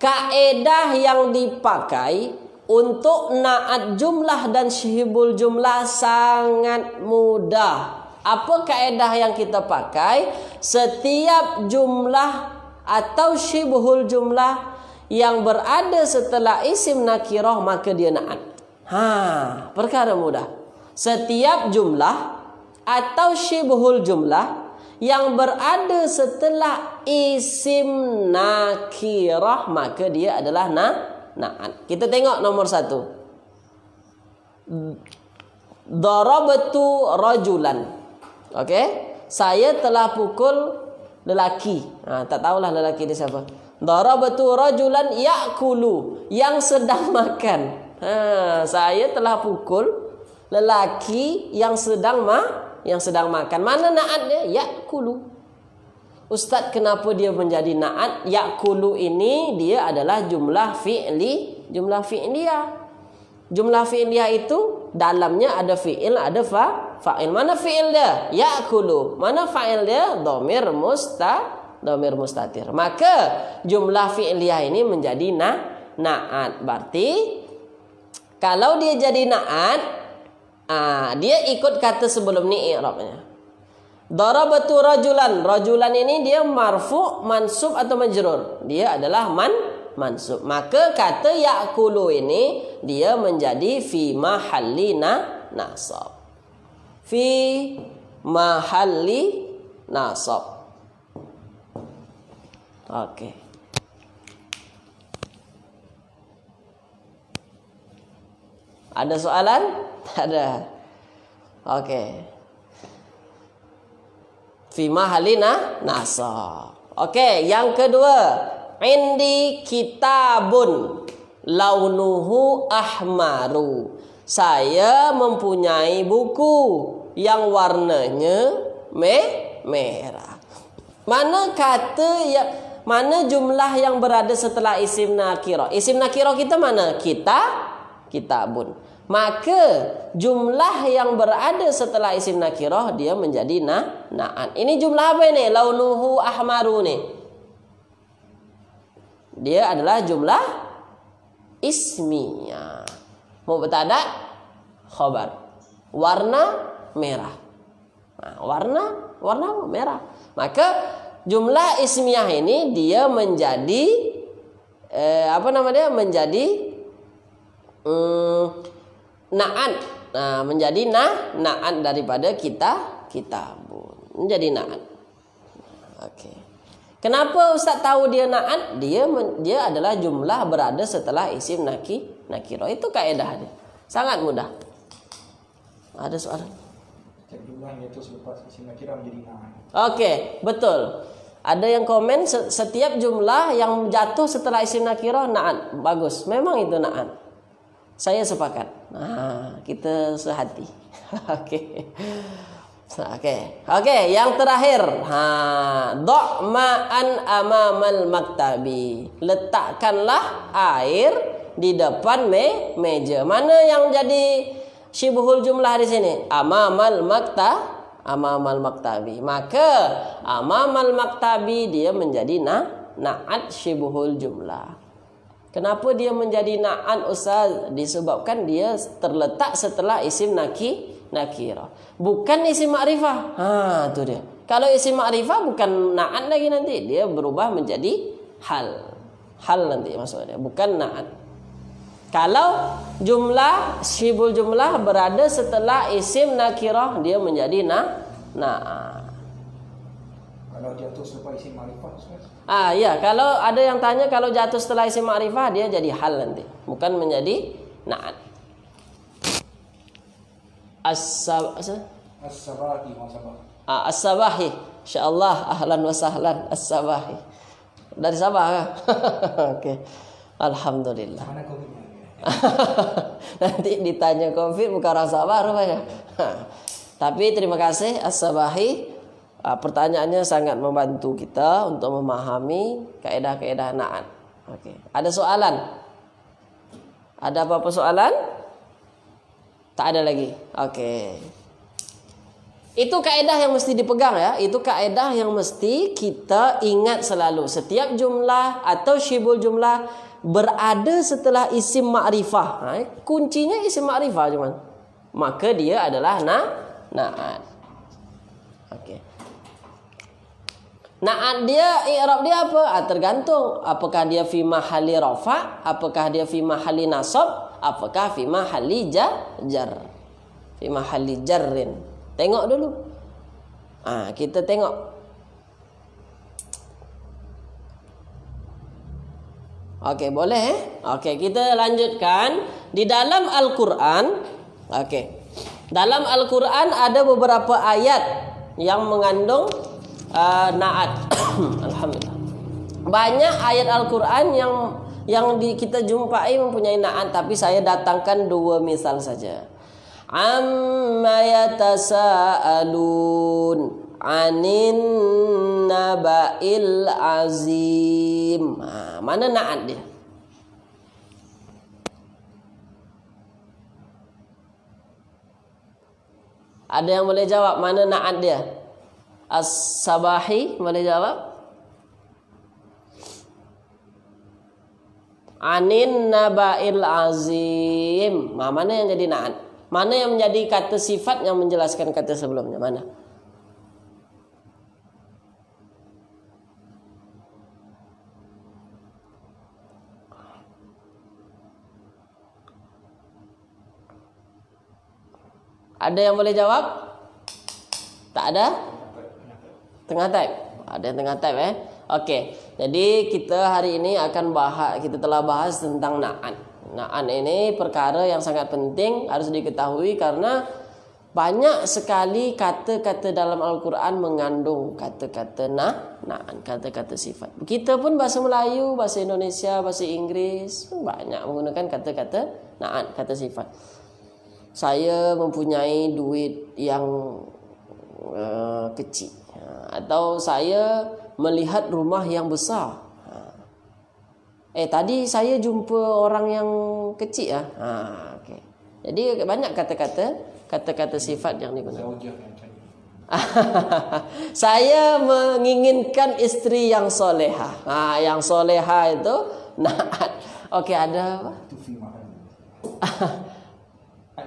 Kaedah yang dipakai untuk naat jumlah dan syibhul jumlah sangat mudah. Apa kaedah yang kita pakai? Setiap jumlah atau syibhul jumlah yang berada setelah isim nakirah maka dia naat. Ha, perkara mudah. Setiap jumlah atau syibhul jumlah yang berada setelah isim nakirah maka dia adalah na naat. Kita tengok nomor satu. Darabatu rajulan. Okey. Saya telah pukul lelaki. Ha, tak tahulah lelaki ni siapa. Darabatu rajulan yakulu. Yang sedang makan. Ha, saya telah pukul lelaki yang sedang ma yang sedang makan. Mana naat dia? Yakulu. Ustaz kenapa dia menjadi naat? Yakulu ini dia adalah jumlah fi'li. Jumlah fi'liya. Jumlah fi'liya itu dalamnya ada fi'il, ada fa' fa'il mana fi'il dia yakulu mana fa'il dia dhamir musta dhamir mustatir maka jumlah fi'liyah ini menjadi na na'at berarti kalau dia jadi na'at ah, dia ikut kata sebelum ni i'rabnya darabatu rajulan rajulan ini dia marfu mansub atau majrur dia adalah man mansub maka kata yakulu ini dia menjadi fi mahallina nasab fi mahalli nasab. Okey. Ada soalan? Tak ada. Okey. Fi mahalina nasab. Okey, yang kedua. Indi kitabun launuhu ahmaru saya mempunyai buku yang warnanya me merah. Mana kata ya? mana jumlah yang berada setelah isim nakiro? Isim nakiro kita mana? Kita kitabun. Maka jumlah yang berada setelah isim nakiro dia menjadi na naan. Ini jumlah apa ini? Launuhu ahmaru ini. Dia adalah jumlah ismiyah mubtada khobar warna merah nah, warna warna merah maka jumlah ismiyah ini dia menjadi eh, apa namanya menjadi hmm, naan nah menjadi na naan daripada kita kita menjadi naan oke kenapa ustaz tahu dia naan dia dia adalah jumlah berada setelah isim naki nakiro itu kaedah dia sangat mudah ada suara Okey betul. Ada yang komen setiap jumlah yang jatuh setelah isim nakirah naat bagus. Memang itu naat. Saya sepakat. Nah, kita sehati. Oke. Oke. Oke, yang terakhir. Ha, do'ma'an amamal maktabi. Letakkanlah air di depan me meja. Mana yang jadi syibhul jumlah di sini? Amamal makta, amamal maktabi. Maka amamal maktabi dia menjadi na na'at syibhul jumlah. Kenapa dia menjadi na'at usaz? Disebabkan dia terletak setelah isim naki nakira. Bukan isim makrifah Ha, tu dia. Kalau isim makrifah bukan na'at lagi nanti. Dia berubah menjadi hal. Hal nanti maksudnya. Bukan na'at. Kalau jumlah syibul jumlah berada setelah isim nakirah dia menjadi na na. Kalau jatuh setelah isim ma'rifah. Ah ya, kalau ada yang tanya kalau jatuh setelah isim ma'rifah dia jadi hal nanti, bukan menjadi na. As-sab sabahi Ah as-sabahi. Insyaallah ahlan wa sahlan as-sabahi. Dari Sabah kah? Ha? Okey. Alhamdulillah. Mana Nanti ditanya COVID bukan rasa baru banyak. Tapi terima kasih Asabahi. As ah, pertanyaannya sangat membantu kita untuk memahami kaedah-kaedah naat. Oke, okay. ada soalan? Ada apa-apa soalan? Tak ada lagi. Oke. Okay. Itu kaedah yang mesti dipegang ya. Itu kaedah yang mesti kita ingat selalu. Setiap jumlah atau syibul jumlah berada setelah isim ma'rifah. Ha, kuncinya isim ma'rifah cuman. Maka dia adalah na na'at. Okey. Na'at dia i'rab dia apa? Ha, tergantung apakah dia fi mahalli rafa, apakah dia fi mahalli nasab, apakah fi mahalli jar. Fi mahalli jarrin. Tengok dulu. ha, kita tengok Okey, boleh eh? Okey, kita lanjutkan. Di dalam Al-Quran, okey. Dalam Al-Quran ada beberapa ayat yang mengandung uh, naat. Alhamdulillah. Banyak ayat Al-Quran yang yang di, kita jumpai mempunyai naat, tapi saya datangkan dua misal saja. Amma yatasa'alun anin nabail azim. Ha, mana naat dia? Ada yang boleh jawab mana naat dia? As-sabahi boleh jawab? Anin nabail azim. Ha, mana yang jadi naat? Mana yang menjadi kata sifat yang menjelaskan kata sebelumnya? Mana? Ada yang boleh jawab? Tak ada? Tengah type. Ada yang tengah type eh. Okey. Jadi kita hari ini akan bahas kita telah bahas tentang na'an. Na'an ini perkara yang sangat penting harus diketahui karena banyak sekali kata-kata dalam Al-Quran mengandung kata-kata na' na'an, kata-kata sifat. Kita pun bahasa Melayu, bahasa Indonesia, bahasa Inggris banyak menggunakan kata-kata na'an, kata sifat saya mempunyai duit yang uh, kecil atau saya melihat rumah yang besar eh tadi saya jumpa orang yang kecil ah ha okay. jadi banyak kata-kata kata-kata sifat yang digunakan saya menginginkan isteri yang soleha ha yang soleha itu naat okey ada apa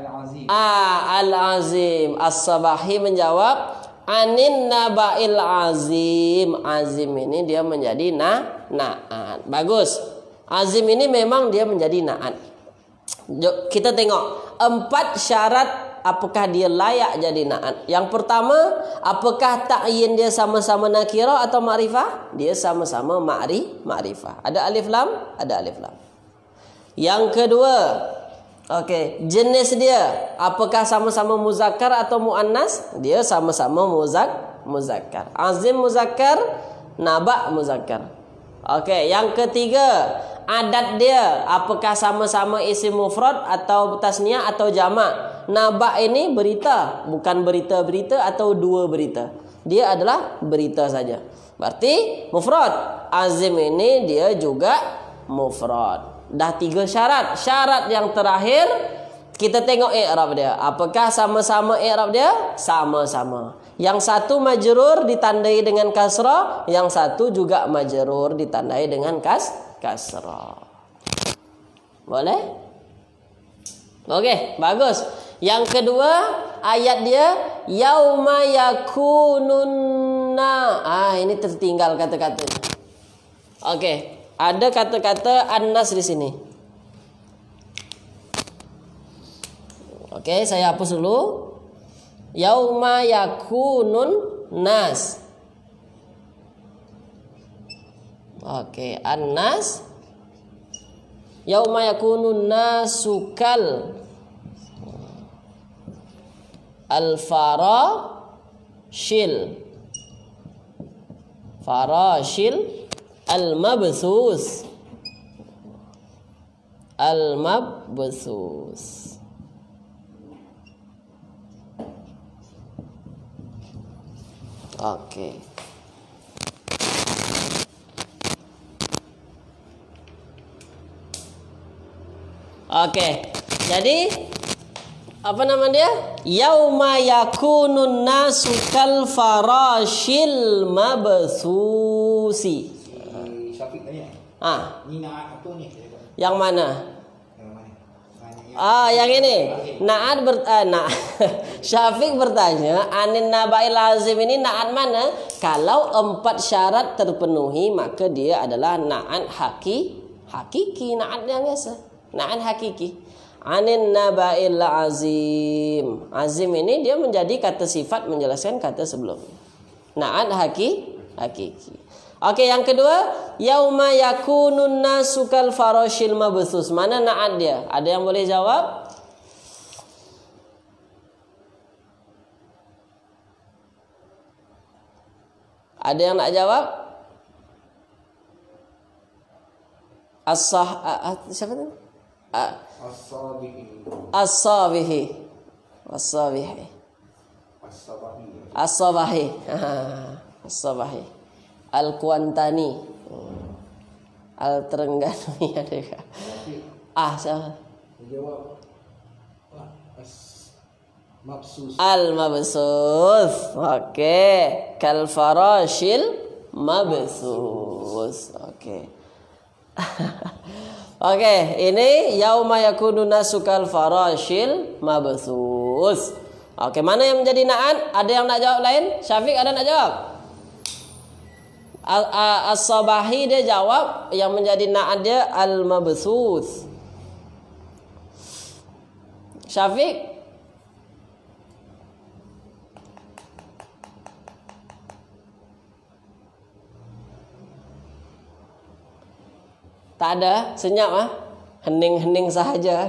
al Ah, Al-Azim. As-Sabahi menjawab Anin Nabail Azim. Azim ini dia menjadi na naat. Bagus. Azim ini memang dia menjadi naat. Yuk, kita tengok empat syarat apakah dia layak jadi naat. Yang pertama, apakah takyin dia sama-sama nakira atau ma'rifah? Dia sama-sama ma'ri, ma'rifah. Ada alif lam? Ada alif lam. Yang kedua, Okey, jenis dia apakah sama-sama muzakkar atau muannas? Dia sama-sama muzak muzakkar. Azim muzakkar, naba' muzakkar. Okey, yang ketiga, adat dia apakah sama-sama isim mufrad atau tasniah atau jamak? Naba' ini berita, bukan berita-berita atau dua berita. Dia adalah berita saja. Berarti mufrad. Azim ini dia juga mufrad. Dah tiga syarat. Syarat yang terakhir, kita tengok i'rab dia. Apakah sama-sama i'rab dia? Sama-sama. Yang satu majerur ditandai dengan kasrah. Yang satu juga majerur ditandai dengan kas kasrah. Boleh? Okey, bagus. Yang kedua, ayat dia. Yauma yakununna. Ah, ini tertinggal kata-kata. Okey ada kata-kata Anas di sini. Oke, saya hapus dulu. Yauma yakunun nas. Oke, Anas. Yauma yakunun nasukal al-farashil. Farashil. farashil. Al-Mabsus Al-Mabsus Oke okay. Oke okay. Jadi apa nama dia? Yauma yakunun nasu kal farashil mabsusi. Ah, Ni naat apa ni? Yang mana? Ah, oh, yang ini. Naat bertanya. Eh, Syafiq bertanya, anin nabai lazim ini naat mana? Kalau empat syarat terpenuhi, maka dia adalah naat haki hakiki, naat yang biasa. Naat hakiki. Anin nabai lazim. Azim ini dia menjadi kata sifat menjelaskan kata sebelum. Naat haki hakiki. Okey yang kedua yauma yakunun nasukal farashil mabsus. Mana naat dia? Ada yang boleh jawab? Ada yang nak jawab? As-sah siapa tu? As-sabihi. As-sabihi. As-sabihi. As-sabihi. As-sabihi. Al Kuantani. Al Terengganu ya deh. Ah, Al ah, Mabsus. Oke, Kal Farashil Mabsus. Oke. Oke, ini yauma yakunu nasukal farashil mabsus. Oke, mana yang menjadi naan? Ada yang nak jawab lain? Syafiq ada nak jawab? As-Sabahi dia jawab yang menjadi na'ad dia al-mabthuth. Syafiq Tak ada senyap ah. Hening-hening sahaja.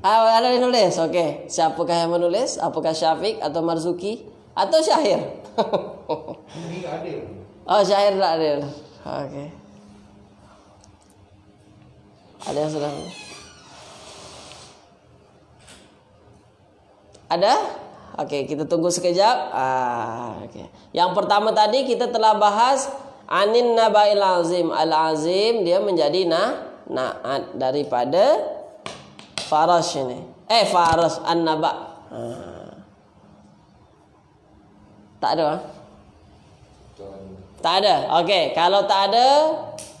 Ah, ada yang menulis. Ah, menulis. Okey. Siapakah yang menulis? Apakah Syafiq atau Marzuki atau Syahir? Syahril. Oh, Syahir Adil. Okey. Ada yang sudah. Ada? Oke, okay, kita tunggu sekejap. Ah, okay. Yang pertama tadi kita telah bahas Anin Nabail Azim. Al Azim dia menjadi na naat daripada faras ini. Eh, faras An Naba. Ah. Tak ada. Ha? Tak ada. okay. kalau tak ada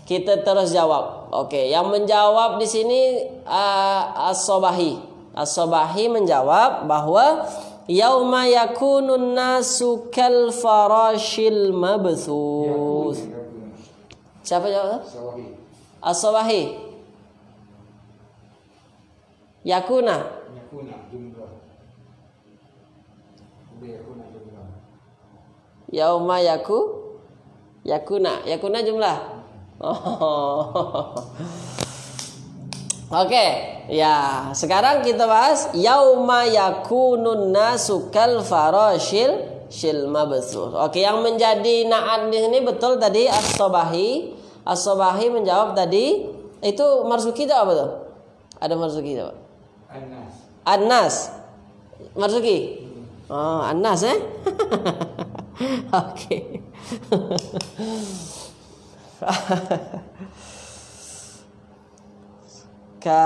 kita terus jawab. Okay. yang menjawab di sini uh, ah, As-Sabahi. As-Sabahi menjawab bahawa yauma yakunun nasu kal farashil mabthus. Siapa jawab? As-Sabahi. As-Sabahi. Yakuna. Yakuna Yauma yakunu yakuna yakuna jumlah oh. Oke, okay, ya sekarang kita bahas yauma yakunun nasu faroshil shil besur. Oke, okay, yang menjadi naat di sini betul tadi asobahi. Asobahi menjawab tadi itu marzuki itu apa tuh? Ada marzuki itu? Anas. Anas. Marzuki. Hmm. Oh, Anas eh? Oke. okay. Ka.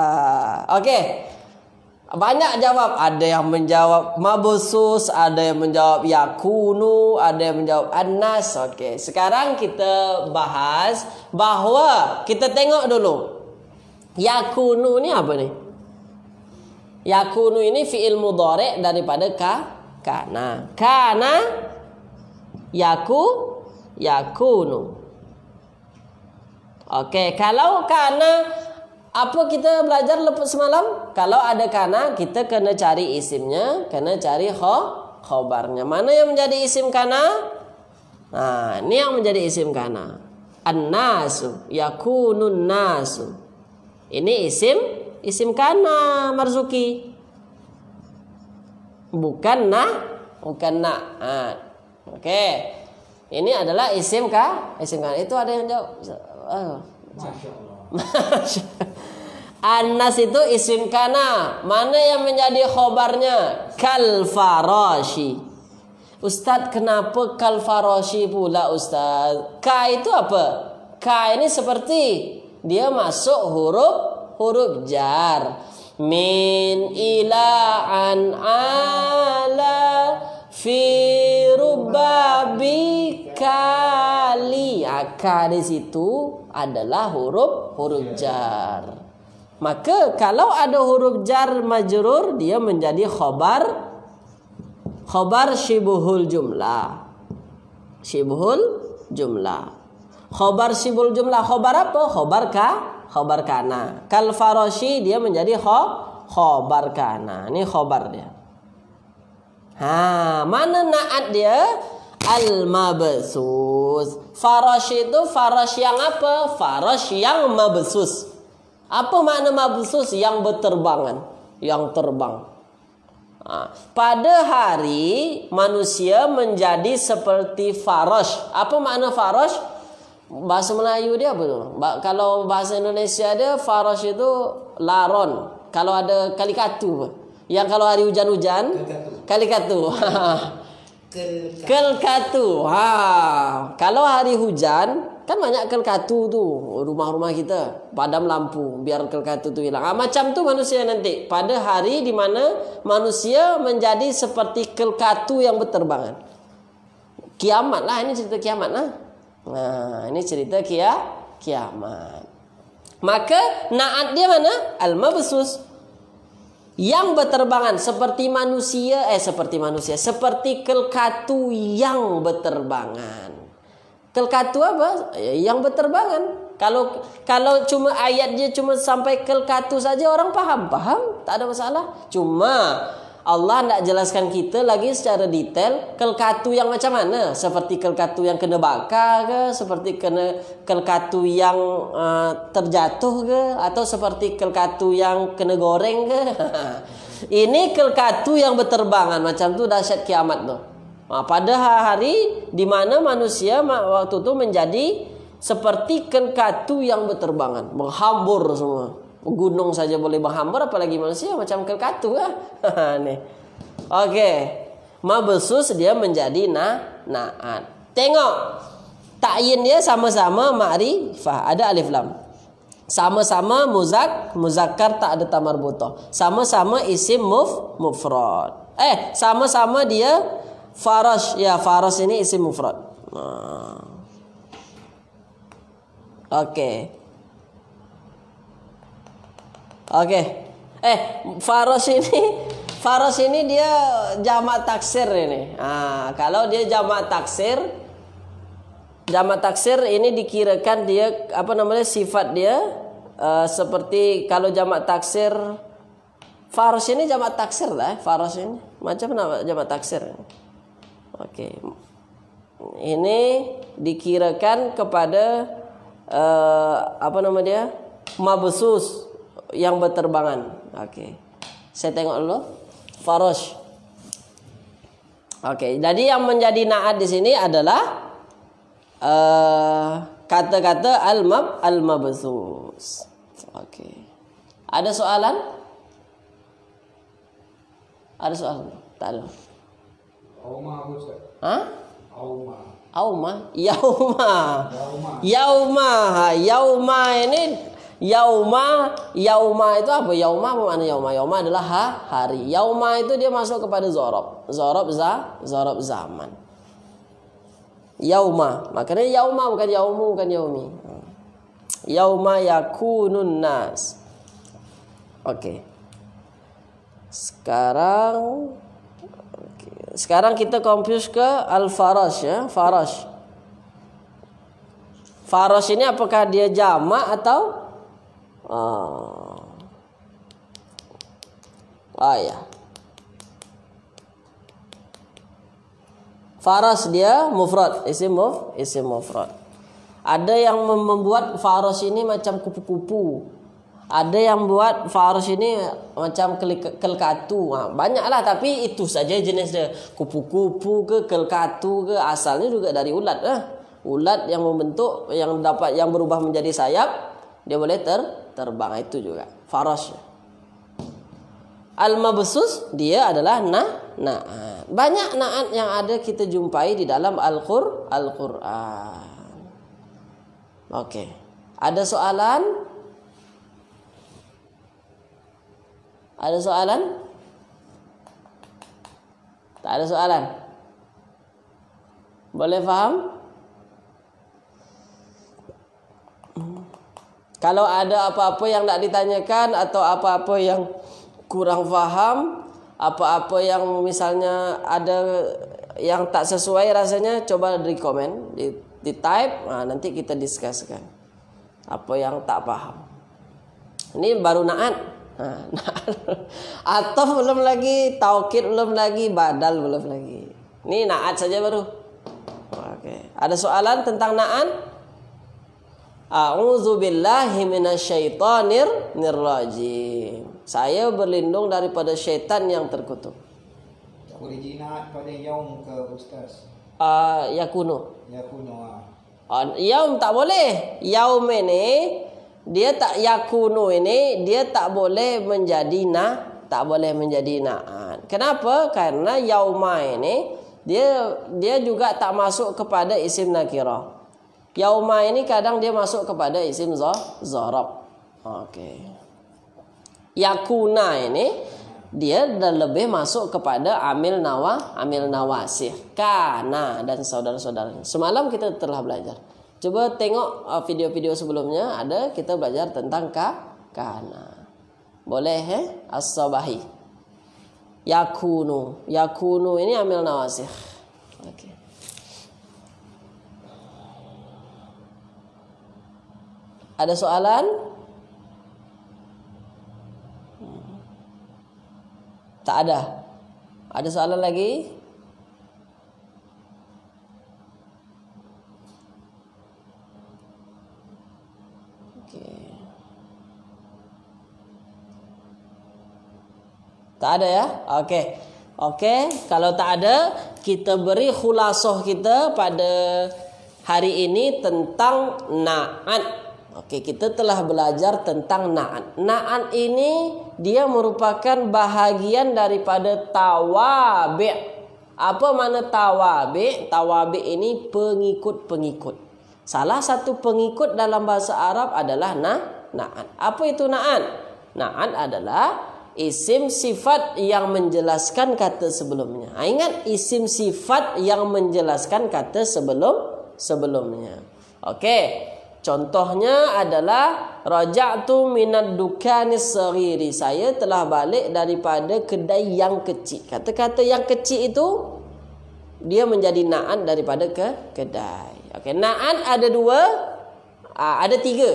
okay, Banyak jawab. Ada yang menjawab Mabusus, ada yang menjawab Yakunu, ada yang menjawab Anas. Okay, Sekarang kita bahas bahawa kita tengok dulu. Yakunu ni apa ni? Yakunu ini fi'il mudhari' daripada ka kana. Kana yaku yakunu. Oke, kalau karena apa kita belajar lepas semalam? Kalau ada karena kita kena cari isimnya, kena cari ho, khobarnya. Mana yang menjadi isim karena? Nah, ini yang menjadi isim karena. an Yaku yakunun nasu. Ini isim isim kana marzuki. Bukan nah, bukan nah. nah Oke. Ini adalah isim kah? Isim kah? Itu ada yang jawab. Oh. Masya Allah. Anas itu isim kana. Mana yang menjadi khobarnya? Kalfaroshi. Ustadz kenapa kalfaroshi pula Ustadz? Ka itu apa? Ka ini seperti dia masuk huruf huruf jar. Min ila an ala fi babi kali. Ya, di situ adalah huruf huruf jar. Maka kalau ada huruf jar majrur dia menjadi khobar khobar shibuhul jumlah. shibuhul jumlah. Khobar syibuhul jumlah khobar apa? Khobar ka khobar kana. Kal dia menjadi kho khobar kana. Ini khobar dia. Ha, mana naat dia? Al mabsus. Farash itu farash yang apa? Farash yang mabsus. Apa makna mabsus yang berterbangan? Yang terbang. Ha, pada hari manusia menjadi seperti farash. Apa makna farash? Bahasa Melayu dia apa tu? Ba kalau bahasa Indonesia dia farash itu laron. Kalau ada kalikatu. Yang kalau hari hujan-hujan, Kali katu. Kel katu. Ha. Kalau hari hujan, kan banyak kel katu tu rumah-rumah kita. Padam lampu, biar kel katu tu hilang. Ha, macam tu manusia nanti. Pada hari di mana manusia menjadi seperti kel katu yang berterbangan. Kiamat lah, ini cerita kiamat lah. Nah, ha, ini cerita kia kiamat. Maka naat dia mana? Al-mabsus yang berterbangan seperti manusia eh seperti manusia seperti kelkatu yang berterbangan kelkatu apa yang berterbangan kalau kalau cuma ayat dia cuma sampai kelkatu saja orang paham paham tak ada masalah cuma Allah nak jelaskan kita lagi secara detail kelkatu yang macam mana? Seperti kelkatu yang kena bakar ke? Seperti kena kelkatu yang uh, terjatuh ke? Atau seperti kelkatu yang kena goreng ke? Ini kelkatu yang berterbangan macam tu dahsyat kiamat tu. Nah, ha, pada hari di mana manusia waktu tu menjadi seperti kelkatu yang berterbangan, menghambur semua gunung saja boleh menghambur apalagi manusia macam kerkatu ya. Ah. Nih. Oke. Mabesus dia menjadi na naat. Tengok. Ta'yin dia sama-sama ma'rifah. Ada alif lam. Sama-sama muzak, muzakkar tak ada tamar butoh. Sama-sama isim muf, mufrod. Eh, sama-sama dia faros Ya, faros ini isim mufrod. Nah. Oke. Okay. Oke. Eh, faros ini faros ini dia jamak taksir ini. Nah, kalau dia jamak taksir jamak taksir ini dikirakan dia apa namanya sifat dia uh, seperti kalau jamak taksir faros ini jamak taksir lah, eh, faros ini. Macam nama jamak taksir. Oke. Okay. Ini dikirakan kepada uh, apa nama dia? mabsus yang berterbangan. Oke. Okay. Saya tengok dulu. Farosh. Oke, okay. jadi yang menjadi naat di sini adalah eh, kata-kata uh, al-mab al-mabthus. Oke. Okay. Ada soalan? Ada soalan? Tak ada. Auma Ustaz. Hah? Auma. Auma, yauma. Yauma. Yauma. Yauma ini Yauma, yauma itu apa? Yauma apa mana yauma? Yauma adalah ha, hari. Yauma itu dia masuk kepada zorob. Zorob za, zorob zaman. Yauma, makanya yauma bukan yaumu, bukan yaumi. Yauma yakunun nas. Oke. Sekarang oke. sekarang kita confuse ke al-farash ya, farash. Farash ini apakah dia Jama atau Oh. Ah ya. Faras dia mufrad, isim muf, isim mufrad. Ada yang membuat faras ini macam kupu-kupu. Ada yang buat faras ini macam kelkatu. Ha, banyaklah tapi itu saja jenis dia. Kupu-kupu ke kelkatu ke asalnya juga dari ulat lah. Ulat yang membentuk yang dapat yang berubah menjadi sayap dia boleh ter terbang itu juga faros al mabsus dia adalah nah naat banyak naat yang ada kita jumpai di dalam al qur al quran oke ada soalan ada soalan tak ada soalan boleh faham Kalau ada apa-apa yang nak ditanyakan atau apa-apa yang kurang faham, apa-apa yang misalnya ada yang tak sesuai rasanya, coba di komen, di, di type, nah, ha, nanti kita diskusikan. Apa yang tak paham. Ini baru naat. Ha, nah, atau belum lagi, taukid belum lagi, badal belum lagi. Ini naat saja baru. Oke. Ada soalan tentang naat? A'udzu billahi minasyaitonir nirrajim. Saya berlindung daripada syaitan yang terkutuk. Kurijinat pada yaum ke ustaz. Ah uh, yakunu. Yakunu. Ah uh, yaum tak boleh. Yaum ini dia tak yakunu ini dia tak boleh menjadi na tak boleh menjadi naan. Ah, kenapa? Karena yauma ini dia dia juga tak masuk kepada isim nakirah. Yauma ini kadang dia masuk kepada isim zarab. Okey. Yakuna ini dia lebih masuk kepada amil nawa, amil nawasih. Kana dan saudara-saudara. Semalam kita telah belajar. Coba tengok uh, video-video sebelumnya ada kita belajar tentang ka kana. Boleh eh as-sabahi. Yakunu, yakunu ini amil nawasih. Okey. Ada soalan? Tak ada. Ada soalan lagi? Tak ada ya? Oke. Okay. Oke, okay. kalau tak ada, kita beri khulasah kita pada hari ini tentang na'at. Oke, kita telah belajar tentang naan. Naan ini dia merupakan bahagian daripada tawabe. Apa mana tawabe? Tawabe ini pengikut-pengikut. Salah satu pengikut dalam bahasa Arab adalah na naan. Apa itu naan? Naan adalah isim sifat yang menjelaskan kata sebelumnya. Ha, ingat isim sifat yang menjelaskan kata sebelum sebelumnya. Oke. Okay. Contohnya adalah Raja'tu minad dukani seriri Saya telah balik daripada kedai yang kecil Kata-kata yang kecil itu Dia menjadi na'an daripada ke kedai okay. Na'an ada dua ah, Ada tiga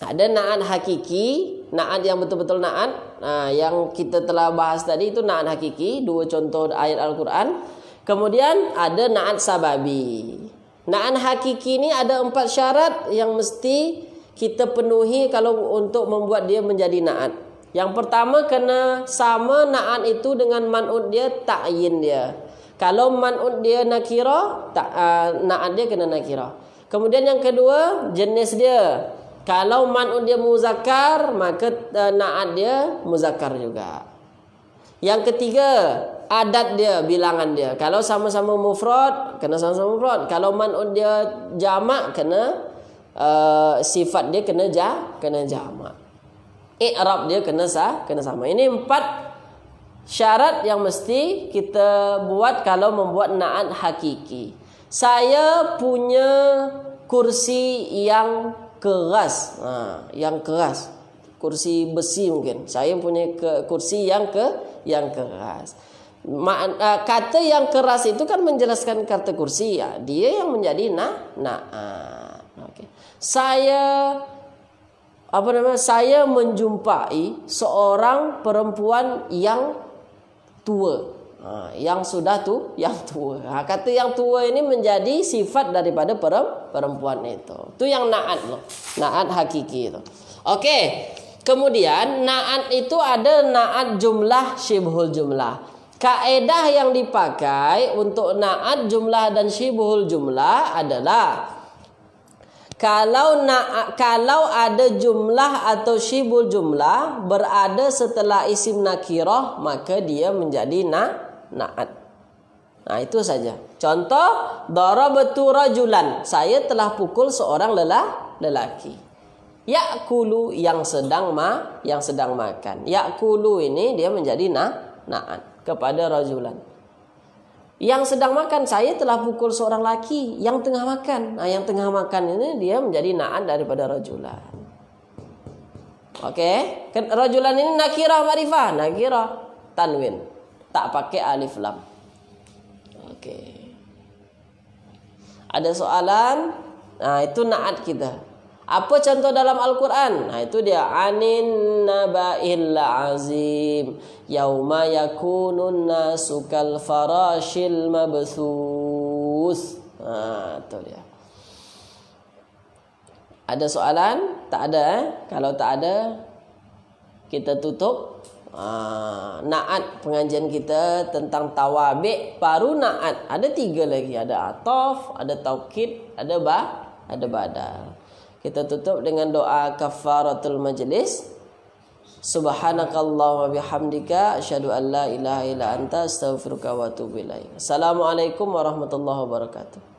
Ada na'an hakiki Na'an yang betul-betul na'an ah, Yang kita telah bahas tadi itu na'an hakiki Dua contoh ayat Al-Quran Kemudian ada na'an sababi Naan hakiki ini ada empat syarat yang mesti kita penuhi kalau untuk membuat dia menjadi naan. Yang pertama kena sama naan itu dengan manut dia ta'yin dia. Kalau manut dia nakira, tak uh, ah, naan dia kena nakira. Kemudian yang kedua, jenis dia. Kalau manut dia muzakkar, maka uh, naan dia muzakkar juga. Yang ketiga, adat dia, bilangan dia. Kalau sama-sama mufrad, kena sama-sama mufrad. Kalau manud dia jamak, kena uh, sifat dia kena ja, kena jamak. I'rab dia kena sah, kena sama. Ini empat syarat yang mesti kita buat kalau membuat naat hakiki. Saya punya kursi yang keras. Ha, yang keras. Kursi besi mungkin. Saya punya ke, kursi yang ke yang keras. Eh, kata yang keras itu kan menjelaskan kata kursi ya dia yang menjadi na na okay. saya apa namanya saya menjumpai seorang perempuan yang tua ha, yang sudah tu yang tua ha, kata yang tua ini menjadi sifat daripada perempuan itu tu yang naat loh naat hakiki itu okey Kemudian naat itu ada naat jumlah syibhul jumlah. Kaedah yang dipakai untuk naat jumlah dan syibuhul jumlah adalah kalau na kalau ada jumlah atau syibul jumlah berada setelah isim nakiroh maka dia menjadi na naat. Nah itu saja. Contoh darabtu rajulan. Saya telah pukul seorang lelah, lelaki. Yakulu yang sedang ma yang sedang makan. Yakulu ini dia menjadi na naat kepada rajulan. Yang sedang makan saya telah pukul seorang laki yang tengah makan. Nah, yang tengah makan ini dia menjadi naan daripada rajulan. Okey, rajulan ini nakirah marifah, nakirah tanwin. Tak pakai alif lam. Okey. Ada soalan? Nah, itu naat kita. Apa contoh dalam Al-Quran? Nah, itu dia. Anin naba'il azim. Yawma yakunun nasukal farashil mabthus. Nah, itu dia. Ada soalan? Tak ada. Eh? Kalau tak ada, kita tutup. Ah, naat pengajian kita tentang tawabik paru naat. Ada tiga lagi. Ada atof, ada taukid, ada ba, ada badal. Kita tutup dengan doa kafaratul majlis. Subhanakallahumma bihamdika asyhadu an la ilaha illa anta astaghfiruka wa atubu ilaik. Assalamualaikum warahmatullahi wabarakatuh.